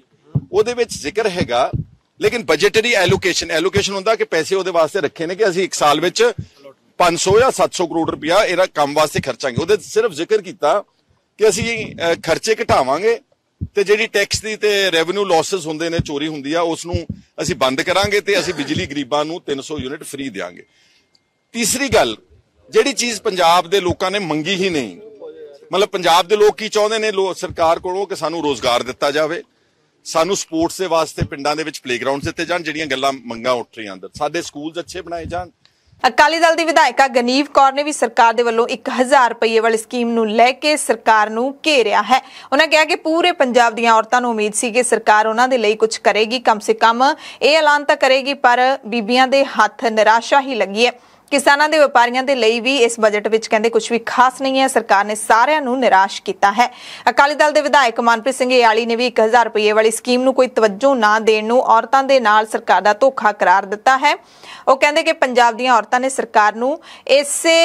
ਉਹਦੇ ਵਿੱਚ ਜ਼ਿਕਰ ਹੈਗਾ ਲੇਕਿਨ ਬਜਟਰੀ ਐਲੋਕੇਸ਼ਨ ਐਲੋਕੇਸ਼ਨ ਹੁੰਦਾ ਕਿ ਪੈਸੇ ਉਹਦੇ ਵਾਸਤੇ ਰੱਖੇ ਨੇ ਕਿ ਅਸੀਂ 1 ਸਾਲ ਵਿੱਚ 500 ਜਾਂ 700 ਕਰੋੜ ਰੁਪਿਆ ਇਹਦਾ ਕੰਮ ਵਾਸਤੇ ਖਰਚਾਂਗੇ ਉਹਦੇ ਸਿਰਫ ਜ਼ਿਕਰ ਕੀਤਾ ਕਿ ਅਸੀਂ ਖਰਚੇ ਘਟਾਵਾਂਗੇ ਤੇ ਜਿਹੜੀ ਟੈਕਸ ਦੀ ਤੇ ਰੈਵਨਿਊ ਲਾਸਸ ਹੁੰਦੇ ਨੇ ਚੋਰੀ ਹੁੰਦੀ ਆ ਉਸ ਨੂੰ ਅਸੀਂ ਬੰਦ ਕਰਾਂਗੇ ਤੇ ਅਸੀਂ ਬਿਜਲੀ ਗਰੀਬਾਂ ਨੂੰ 300 ਯੂਨਿਟ ਫ੍ਰੀ ਦੇਵਾਂਗੇ ਤੀਸਰੀ ਗੱਲ ਜਿਹੜੀ ਚੀਜ਼ ਪੰਜਾਬ ਦੇ ਲੋਕਾਂ ਨੇ ਮੰਗੀ ਹੀ ਨਹੀਂ ਮਤਲਬ ਪੰਜਾਬ ਦੇ ਲੋਕ ਕੀ ਚਾਹੁੰਦੇ ਨੇ ਲੋ ਸਰਕਾਰ ਕੋਲੋਂ ਕਿ ਸਾਨੂੰ ਰੋਜ਼ਗਾਰ ਦਿੱਤਾ ਜਾਵੇ ਸਾਨੂੰ ਸਪੋਰਟਸ ਦੇ ਵਾਸਤੇ ਪਿੰਡਾਂ ਦੇ ਵਿੱਚ ਪਲੇਗਰਾਉਂਡਸ ਦਿੱਤੇ ਜਾਣ ਜਿਹੜੀਆਂ ਗੱਲਾਂ ਮੰਗਾ ਉੱਠ ਰਹੀਆਂ ਅੰਦਰ ਸਾਡੇ ਸਕੂਲਸ ਅੱਛੇ ਬਣਾਏ ਜਾਣ ਅਕਾਲੀ ਦਲ ਦੀ ਵਿਧਾਇਕਾ ਗਨੀਵ ਕੌਰ ਨੇ ਵੀ ਸਰਕਾਰ ਦੇ ਵੱਲੋਂ 1000 ਰੁਪਏ ਵਾਲੀ ਸਕੀਮ ਨੂੰ ਲੈ ਕੇ ਸਰਕਾਰ ਨੂੰ ਘੇਰਿਆ ਹੈ ਉਹਨਾਂ ਕਿਹਾ ਕਿ ਪੂਰੇ ਪੰਜਾਬ ਦੀਆਂ ਔਰਤਾਂ ਨੂੰ ਉਮੀਦ ਸੀ ਕਿ ਸਰਕਾਰ ਉਹਨਾਂ ਦੇ ਲਈ ਕੁਝ ਕਰੇਗੀ ਕਮ ਸੇ ਕਮ ਇਹ ਐਲਾਨ ਤਾਂ ਕਰੇਗੀ ਪਰ ਬੀਬੀਆਂ ਦੇ ਹੱਥ ਨਿਰਾਸ਼ਾ ਹੀ ਲੱਗੀ ਹੈ ਕਿਸਾਨਾਂ ਦੇ ਵਪਾਰੀਆਂ ਦੇ ਲਈ ਵੀ ਇਸ ਬਜਟ ਵਿੱਚ ਕਹਿੰਦੇ ਕੁਝ ਵੀ ਖਾਸ ਨਹੀਂ ਹੈ ਸਰਕਾਰ ਨੇ ਸਾਰਿਆਂ ਨੂੰ ਨਿਰਾਸ਼ ਕੀਤਾ ਹੈ ਅਕਾਲੀ ਦਲ ਦੇ ਵਿਧਾਇਕ ਮਨਪ੍ਰੀਤ ਸਿੰਘ ਏਆਲੀ ਨੇ ਵੀ 1000 ਰੁਪਏ ਵਾਲੀ ਸਕੀਮ ਨੂੰ ਕੋਈ ਤਵੱਜੋ ਨਾ ਦੇਣ ਨੂੰ ਔਰਤਾਂ ਦੇ ਨਾਲ ਸਰਕਾਰ ਦਾ ਧੋਖਾ ਕਰਾਰ ਦਿੱਤਾ ਹੈ ਉਹ ਕਹਿੰਦੇ ਕਿ ਪੰਜਾਬ ਦੀਆਂ ਔਰਤਾਂ ਨੇ ਸਰਕਾਰ ਨੂੰ ਇਸੇ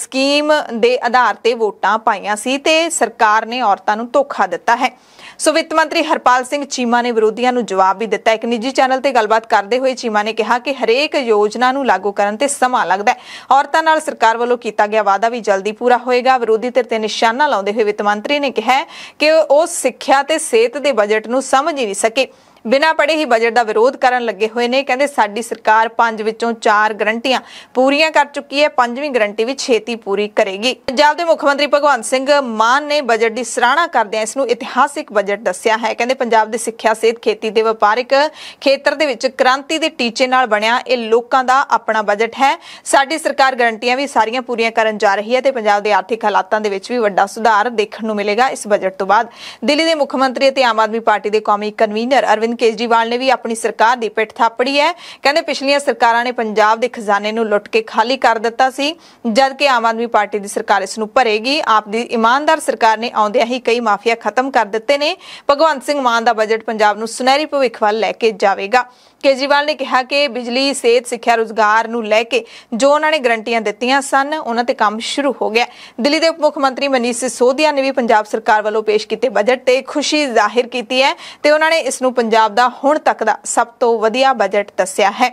ਸਕੀਮ ਦੇ ਆਧਾਰ ਤੇ ਵੋਟਾਂ ਪਾਈਆਂ ਸੀ ਤੇ ਸਰਕਾਰ ਨੇ ਔਰਤਾਂ ਨੂੰ ਧੋਖਾ ਦਿੱਤਾ ਹੈ ਸੋ ਵਿੱਤ ਮੰਤਰੀ ਹਰਪਾਲ ਸਿੰਘ ਚੀਮਾ ਨੇ ਵਿਰੋਧੀਆਂ ਨੂੰ ਜਵਾਬ ਵੀ ਦਿੱਤਾ ਇੱਕ ਨਿੱਜੀ ਚੈਨਲ ਤੇ ਗੱਲਬਾਤ ਕਰਦੇ ਹੋਏ ਚੀਮਾ ਨੇ ਕਿਹਾ ਕਿ ਹਰੇਕ ਯੋਜਨਾ ਨੂੰ ਲਾਗੂ ਕਰਨ ਤੇ ਸਮਾਂ ਲੱਗਦਾ ਹੈ ਔਰਤਾਂ ਨਾਲ ਸਰਕਾਰ ਵੱਲੋਂ ਕੀਤਾ ਗਿਆ ਵਾਅਦਾ ਵੀ ਜਲਦੀ ਪੂਰਾ ਹੋਏਗਾ ਵਿਰੋਧੀ ਧਿਰ ਤੇ ਨਿਸ਼ਾਨਾ ਲਾਉਂਦੇ ਹੋਏ ਵਿੱਤ ਮੰਤਰੀ ਨੇ ਕਿਹਾ ਕਿ ਉਹ ਸਿੱਖਿਆ ਤੇ ਸਿਹਤ ਦੇ ਬਜਟ ਨੂੰ ਸਮਝ ਹੀ ਨਹੀਂ ਸਕੇ ਬਿਨਾਂ ਪੜੇ ਹੀ ਬਜਟ ਦਾ ਵਿਰੋਧ ਕਰਨ ਲੱਗੇ ਹੋਏ ਨੇ ਕਹਿੰਦੇ ਸਾਡੀ ਸਰਕਾਰ ਪੰਜ ਵਿੱਚੋਂ ਚਾਰ ਗਰੰਟੀਆਂ ਪੂਰੀਆਂ ਕਰ ਚੁੱਕੀ ਹੈ ਪੰਜਵੀਂ ਗਰੰਟੀ ਵੀ ਛੇਤੀ ਪੂਰੀ ਕਰੇਗੀ ਪੰਜਾਬ ਦੇ ਮੁੱਖ ਮੰਤਰੀ ਭਗਵੰਤ ਸਿੰਘ ਮਾਨ ਨੇ ਬਜਟ ਦੀ ਸਰਾਹਣਾ ਕਰਦਿਆਂ ਇਸ ਨੂੰ ਇਤਿਹਾਸਿਕ ਬਜਟ ਦੱਸਿਆ ਹੈ ਕਹਿੰਦੇ ਪੰਜਾਬ ਦੇ ਸਿੱਖਿਆ ਸਿਹਤ ਖੇਤੀ ਤੇ ਵਪਾਰਕ ਖੇਤਰ ਦੇ ਵਿੱਚ ਕ੍ਰਾਂਤੀ ਦੇ ਟੀਚੇ ਨਾਲ ਬਣਿਆ ਇਹ ਲੋਕਾਂ ਦਾ ਆਪਣਾ ਬਜਟ ਹੈ ਸਾਡੀ ਸਰਕਾਰ ਗਰੰਟੀਆਂ ਵੀ ਸਾਰੀਆਂ ਪੂਰੀਆਂ ਕਰਨ ਜਾ ਰਹੀ ਹੈ ਤੇ ਪੰਜਾਬ ਦੇ ਆਰਥਿਕ ਹਾਲਾਤਾਂ ਦੇ ਵਿੱਚ ਵੀ ਵੱਡਾ ਸੁਧਾਰ ਦੇਖਣ ਨੂੰ ਮਿਲੇਗਾ ਇਸ ਬਜਟ ਤੋਂ ਬਾਅਦ ਦਿੱਲੀ ਦੇ ਮੁੱਖ ਮੰਤਰੀ ਅਤੇ ਆਮ ਆਦਮੀ ਪਾਰਟੀ ਦੇ ਕੌਮੀ ਕਨਵੀਨਰ ਅਰਵਿੰਦ ਅਰਵਿੰਦ ਕੇਜਰੀਵਾਲ ਨੇ ਵੀ ਆਪਣੀ ਸਰਕਾਰ ਦੀ ਪਿੱਠ ਥਾਪੜੀ ਹੈ ਕਹਿੰਦੇ ਪਿਛਲੀਆਂ ਸਰਕਾਰਾਂ ਨੇ ਪੰਜਾਬ ਦੇ ਖਜ਼ਾਨੇ ਨੂੰ ਲੁੱਟ ਕੇ ਖਾਲੀ ਕਰ ਦਿੱਤਾ ਸੀ ਜਦ ਕਿ ਆਮ ਆਦਮੀ ਪਾਰਟੀ ਦੀ ਸਰਕਾਰ ਇਸ ਨੂੰ ਭਰੇਗੀ ਆਪ ਦੀ ਇਮਾਨਦਾਰ ਸਰਕਾਰ ਨੇ ਆਉਂਦਿਆਂ ਹੀ ਕਈ ਮਾਫੀਆ ਖਤਮ ਕਰ ਦਿੱਤੇ ਨੇ ਭਗਵੰਤ ਸਿੰਘ ਮਾਨ ਦਾ ਬਜਟ ਪੰਜਾਬ ਨੂੰ ਸੁਨਹਿਰੀ ਭਵਿੱਖ ਵੱਲ ਲੈ ਕੇ ਜਾਵੇਗਾ ਕੇਜੀਵਾਲ ਨੇ ਕਿਹਾ ਕਿ ਬਿਜਲੀ ਸਿਹਤ ਸਿੱਖਿਆ ਰੋਜ਼ਗਾਰ ਨੂੰ ਲੈ ਕੇ ਜੋ ਉਹਨਾਂ ਨੇ ਗਰੰਟੀਆਂ ਦਿੱਤੀਆਂ ਸਨ ਉਹਨਾਂ ਤੇ ਕੰਮ ਸ਼ੁਰੂ ਹੋ ਗਿਆ ਦਿੱਲੀ ਦੇ ਉਪ ਮੁੱਖ ਮੰਤਰੀ ਮਨੀਸ਼ ਸਿਸੋਦੀਆ ਨੇ ਵੀ ਪੰਜਾਬ ਸਰਕਾਰ ਵੱਲੋਂ ਪੇਸ਼ ਕੀਤੇ ਬਜਟ ਤੇ ਖੁਸ਼ੀ ਜ਼ਾਹਿਰ ਕੀਤੀ ਹੈ ਤੇ ਉਹਨਾਂ ਨੇ ਇਸ ਨੂੰ ਪੰਜਾਬ ਦਾ ਹੁਣ ਤੱਕ ਦਾ ਸਭ ਤੋਂ ਵਧੀਆ ਬਜਟ ਦੱਸਿਆ ਹੈ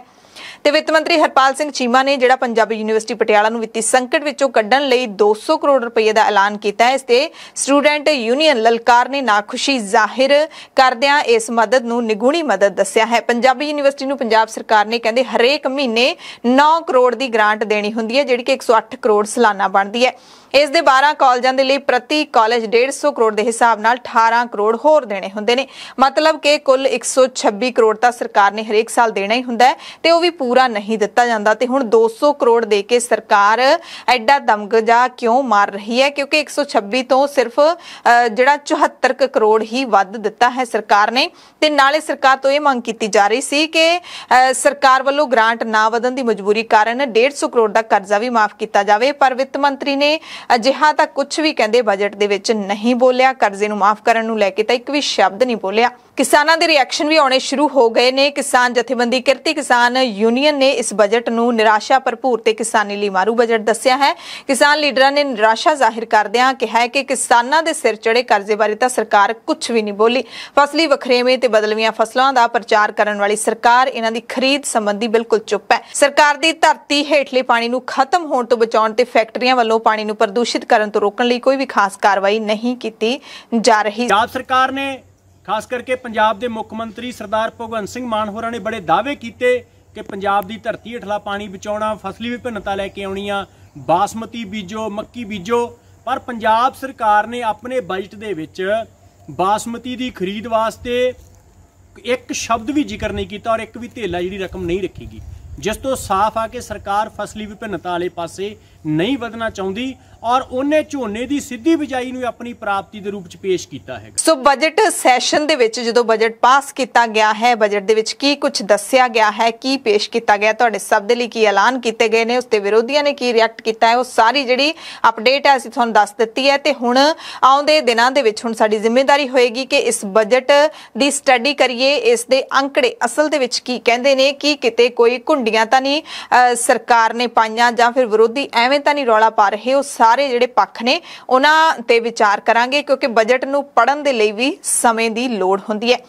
ਤੇ ਵਿੱਤ ਮੰਤਰੀ ਹਰਪਾਲ ਸਿੰਘ ਚੀਮਾ ਨੇ ਜਿਹੜਾ ਪੰਜਾਬੀ ਯੂਨੀਵਰਸਿਟੀ ਪਟਿਆਲਾ ਨੂੰ ਵਿੱਤੀ ਸੰਕਟ ਵਿੱਚੋਂ ਕੱਢਣ ਲਈ 200 ਕਰੋੜ ਰੁਪਏ ਦਾ ਐਲਾਨ ਕੀਤਾ ਹੈ ਇਸ ਤੇ ਸਟੂਡੈਂਟ ਯੂਨੀਅਨ ਲਲਕਾਰ ਨੇ ਨਾਖੁਸ਼ੀ ਜ਼ਾਹਿਰ ਕਰਦਿਆਂ ਇਸ ਮਦਦ ਨੂੰ ਨਿਗੂਣੀ ਮਦਦ ਦੱਸਿਆ ਹੈ ਪੰਜਾਬੀ ਯੂਨੀਵਰਸਿਟੀ ਨੂੰ ਪੰਜਾਬ ਸਰਕਾਰ ਨੇ ਕਹਿੰਦੇ ਹਰੇਕ ਮਹੀਨੇ 9 ਕਰੋੜ ਦੀ ਗ੍ਰਾਂਟ ਦੇਣੀ ਹੁੰਦੀ ਹੈ ਜਿਹੜੀ ਕਿ 108 ਕਰੋੜ ਸਾਲਾਨਾ ਬਣਦੀ ਹੈ ਇਸ ਦੇ 12 ਕਾਲਜਾਂ ਦੇ ਲਈ ਪ੍ਰਤੀ ਕਾਲਜ 150 ਕਰੋੜ ਦੇ ਹਿਸਾਬ ਨਾਲ 18 ਕਰੋੜ ਹੋਰ ਦੇਣੇ ਹੁੰਦੇ ਨੇ ਮਤਲਬ ਕਿ ਕੁੱਲ 126 ਕਰੋੜ ਤਾਂ ਸਰਕਾਰ ਨੇ ਹਰੇਕ ਸਾਲ ਦੇਣਾ ਹੀ ਹੁੰਦਾ ਤੇ ਉਹ ਵੀ ਪੂਰਾ ਨਹੀਂ ਦਿੱਤਾ ਜਾਂਦਾ ਤੇ ਹੁਣ 200 ਕਰੋੜ ਦੇ ਕੇ ਸਰਕਾਰ ਐਡਾ ਦਮਗਜਾ ਕਿਉਂ ਮਾਰ ਰਹੀ ਹੈ ਕਿਉਂਕਿ 126 ਤੋਂ ਸਿਰਫ ਜਿਹੜਾ 74 ਕਰੋੜ ਹੀ ਵੱਧ ਦਿੱਤਾ ਹੈ ਸਰਕਾਰ ਨੇ ਤੇ ਨਾਲੇ ਸਰਕਾਰ ਤੋਂ ਇਹ ਮੰਗ ਕੀਤੀ ਜਾ ਰਹੀ ਸੀ ਕਿ ਸਰਕਾਰ ਵੱਲੋਂ ਗ੍ਰਾਂਟ ਨਾ ਵਧਣ ਦੀ ਮਜਬੂਰੀ ਕਾਰਨ 150 ਕਰੋੜ ਦਾ ਕਰਜ਼ਾ ਵੀ ਮਾਫ ਕੀਤਾ ਜਾਵੇ ਪਰ ਵਿੱਤ ਮੰਤਰੀ ਨੇ ਅਜਿਹਾ ਤਾਂ ਕੁਝ ਵੀ ਕਹਿੰਦੇ ਬਜਟ ਦੇ ਵਿੱਚ ਨਹੀਂ ਬੋਲਿਆ ਕਰਜ਼ੇ ਨੂੰ ਮਾਫ ਕਰਨ ਨੂੰ ਲੈ ਕੇ ਤਾਂ ਇੱਕ ਵੀ ਸ਼ਬਦ ਨਹੀਂ ਬੋਲਿਆ ਕਿਸਾਨਾਂ ਦੇ ਰਿਐਕਸ਼ਨ ਵੀ ਆਉਣੇ ਸ਼ੁਰੂ ਹੋ ਗਏ ਨੇ ਕਿਸਾਨ ਜਥੇਬੰਦੀ ਕਿਰਤੀ ਕਿਸਾਨ ਯੂਨੀਅਨ ਨੇ ਇਸ ਬਜਟ ਨੂੰ ਨਿਰਾਸ਼ਾ ਭਰਪੂਰ ਤੇ ਕਿਸਾਨੀ ਲਈ ਮਾਰੂ ਬਜਟ ਦੱਸਿਆ ਹੈ ਕਿਸਾਨ ਲੀਡਰਾਂ ਨੇ ਨਿਰਾਸ਼ਾ ਜ਼ਾਹਿਰ ਕਰਦਿਆਂ ਕਿਹਾ ਕਿ ਕਿਸਾਨਾਂ ਦੇ ਸਿਰ ਚੜੇ ਕਰਜ਼ੇ ਬਾਰੇ ਤਾਂ ਸਰਕਾਰ ਕੁਝ ਵੀ ਨਹੀਂ ਬੋਲੀ ਫਸਲੀ ਵਖਰੇਵੇਂ ਤੇ ਬਦਲਵੀਆਂ ਫਸਲਾਂ ਦਾ ਪ੍ਰਚਾਰ ਕਰਨ ਵਾਲੀ ਸਰਕਾਰ ਇਹਨਾਂ ਦੀ ਖਰੀਦ ਸੰਬੰਧੀ ਬਿਲਕੁਲ ਚੁੱਪ ਹੈ ਸਰਕਾਰ ਦੀ ਧਰਤੀ ਹੇਠਲੇ ਪਾਣੀ ਨੂੰ ਖਤਮ ਹੋਣ ਤੋਂ ਬਚਾਉਣ ਤੇ ਫੈਕਟਰੀਆਂ ਵੱਲੋਂ ਪਾਣੀ ਨੂੰ ਪ੍ਰਦੂਸ਼ਿਤ ਕਰਨ ਤੋਂ ਰੋਕਣ ਲਈ ਕੋਈ ਵੀ ਖਾਸ ਕਾਰਵਾਈ ਨਹੀਂ ਕੀਤੀ ਜਾ ਰਹੀ ਸਰਕਾਰ ਨੇ ਖਾਸ ਕਰਕੇ ਪੰਜਾਬ ਦੇ ਮੁੱਖ ਮੰਤਰੀ ਸਰਦਾਰ ਭਗਵੰਤ ਸਿੰਘ ਮਾਨ ਹੋਰਾਂ ਨੇ ਬੜੇ ਦਾਅਵੇ ਕੀਤੇ ਕਿ ਪੰਜਾਬ ਦੀ ਧਰਤੀ ਹੇਠਲਾ ਪਾਣੀ ਬਚਾਉਣਾ ਫਸਲੀ ਵਿਭਿੰਨਤਾ ਲੈ ਕੇ ਆਉਣੀ ਆ ਬਾਸਮਤੀ ਬੀਜੋ ਮੱਕੀ ਬੀਜੋ ਪਰ ਪੰਜਾਬ ਸਰਕਾਰ ਨੇ ਆਪਣੇ ਬਜਟ ਦੇ ਵਿੱਚ ਬਾਸਮਤੀ ਦੀ ਖਰੀਦ ਵਾਸਤੇ ਇੱਕ ਸ਼ਬਦ ਵੀ ਜ਼ਿਕਰ ਨਹੀਂ ਕੀਤਾ ਔਰ ਇੱਕ ਵੀ ਥੇਲਾ ਜਿਹੜੀ ਰਕਮ ਨਹੀਂ ਰੱਖੀ ਗਈ ਜਿਸ ਤੋਂ ਸਾਫ਼ ਆ ਕੇ ਸਰਕਾਰ ਫਸਲੀ ਵਿਭਿੰਨਤਾ ਵਾਲੇ ਪਾਸੇ ਨਹੀਂ ਵਧਣਾ ਚਾਹੁੰਦੀ ਔਰ ਉਹਨੇ ਝੋਨੇ ਦੀ ਸਿੱਧੀ ਬਿਜਾਈ ਨੂੰ ਆਪਣੀ ਪ੍ਰਾਪਤੀ ਦੇ ਰੂਪ ਚ ਪੇਸ਼ ਕੀਤਾ ਹੈ ਸੋ ਬਜਟ ਸੈਸ਼ਨ ਦੇ ਵਿੱਚ ਜਦੋਂ ਬਜਟ ਪਾਸ ਕੀਤਾ ਗਿਆ ਹੈ ਬਜਟ ਦੇ ਵਿੱਚ ਕੀ ਕੁਝ ਦੱਸਿਆ ਗਿਆ ਹੈ ਕੀ ਪੇਸ਼ ਕੀਤਾ ਗਿਆ ਤੁਹਾਡੇ ਸਭ ਦੇ ਲਈ ਕੀ ਐਲਾਨ ਕੀਤੇ ਗਏ ਨੇ ਉਸ ਤੇ ਵਿਰੋਧੀਆਂ ਨੇ ਕੀ ਰਿਐਕਟ ਕੀਤਾ ਹੈ ਉਹ ਸਾਰੀ ਜਿਹੜੀ ਅਪਡੇਟ ਹੈ ਅਸੀਂ ਤੁਹਾਨੂੰ ਦੱਸ ਦਿੱਤੀ ਹੈ ਤੇ ਹੁਣ ਆਉਂਦੇ ਦਿਨਾਂ ਦੇ ਵਿੱਚ ਹੁਣ ਸਾਡੀ ਜ਼ਿੰਮੇਵਾਰੀ ਹੋਏਗੀ ਕਿ ਇਸ ਬਜਟ ਦੀ ਸਟੱਡੀ ਕਰੀਏ ਇਸ ਦੇ ਅੰਕੜੇ ਅਸਲ ਦੇ ਵਿੱਚ ਕੀ ਕਹਿੰਦੇ ਨੇ ਕੀ ਕਿਤੇ ਕੋਈ ਕੁੰਡੀਆਂ ਤਾਂ ਨਹੀਂ ਸਰਕਾਰ ਨੇ ਪਾਈਆਂ ਜਾਂ ਫਿਰ ਵਿਰੋਧੀ ਐ ਐਵੇਂ ਤਾਂ ਨਹੀਂ ਰੌਲਾ ਪਾ ਰਹੇ ਉਹ ਸਾਰੇ ਜਿਹੜੇ ਪੱਖ ਨੇ ਉਹਨਾਂ ਤੇ ਵਿਚਾਰ ਕਰਾਂਗੇ ਕਿਉਂਕਿ ਬਜਟ ਨੂੰ ਪੜਨ ਦੇ ਲਈ ਵੀ ਸਮੇਂ ਦੀ ਲੋੜ ਹੁੰਦੀ ਹੈ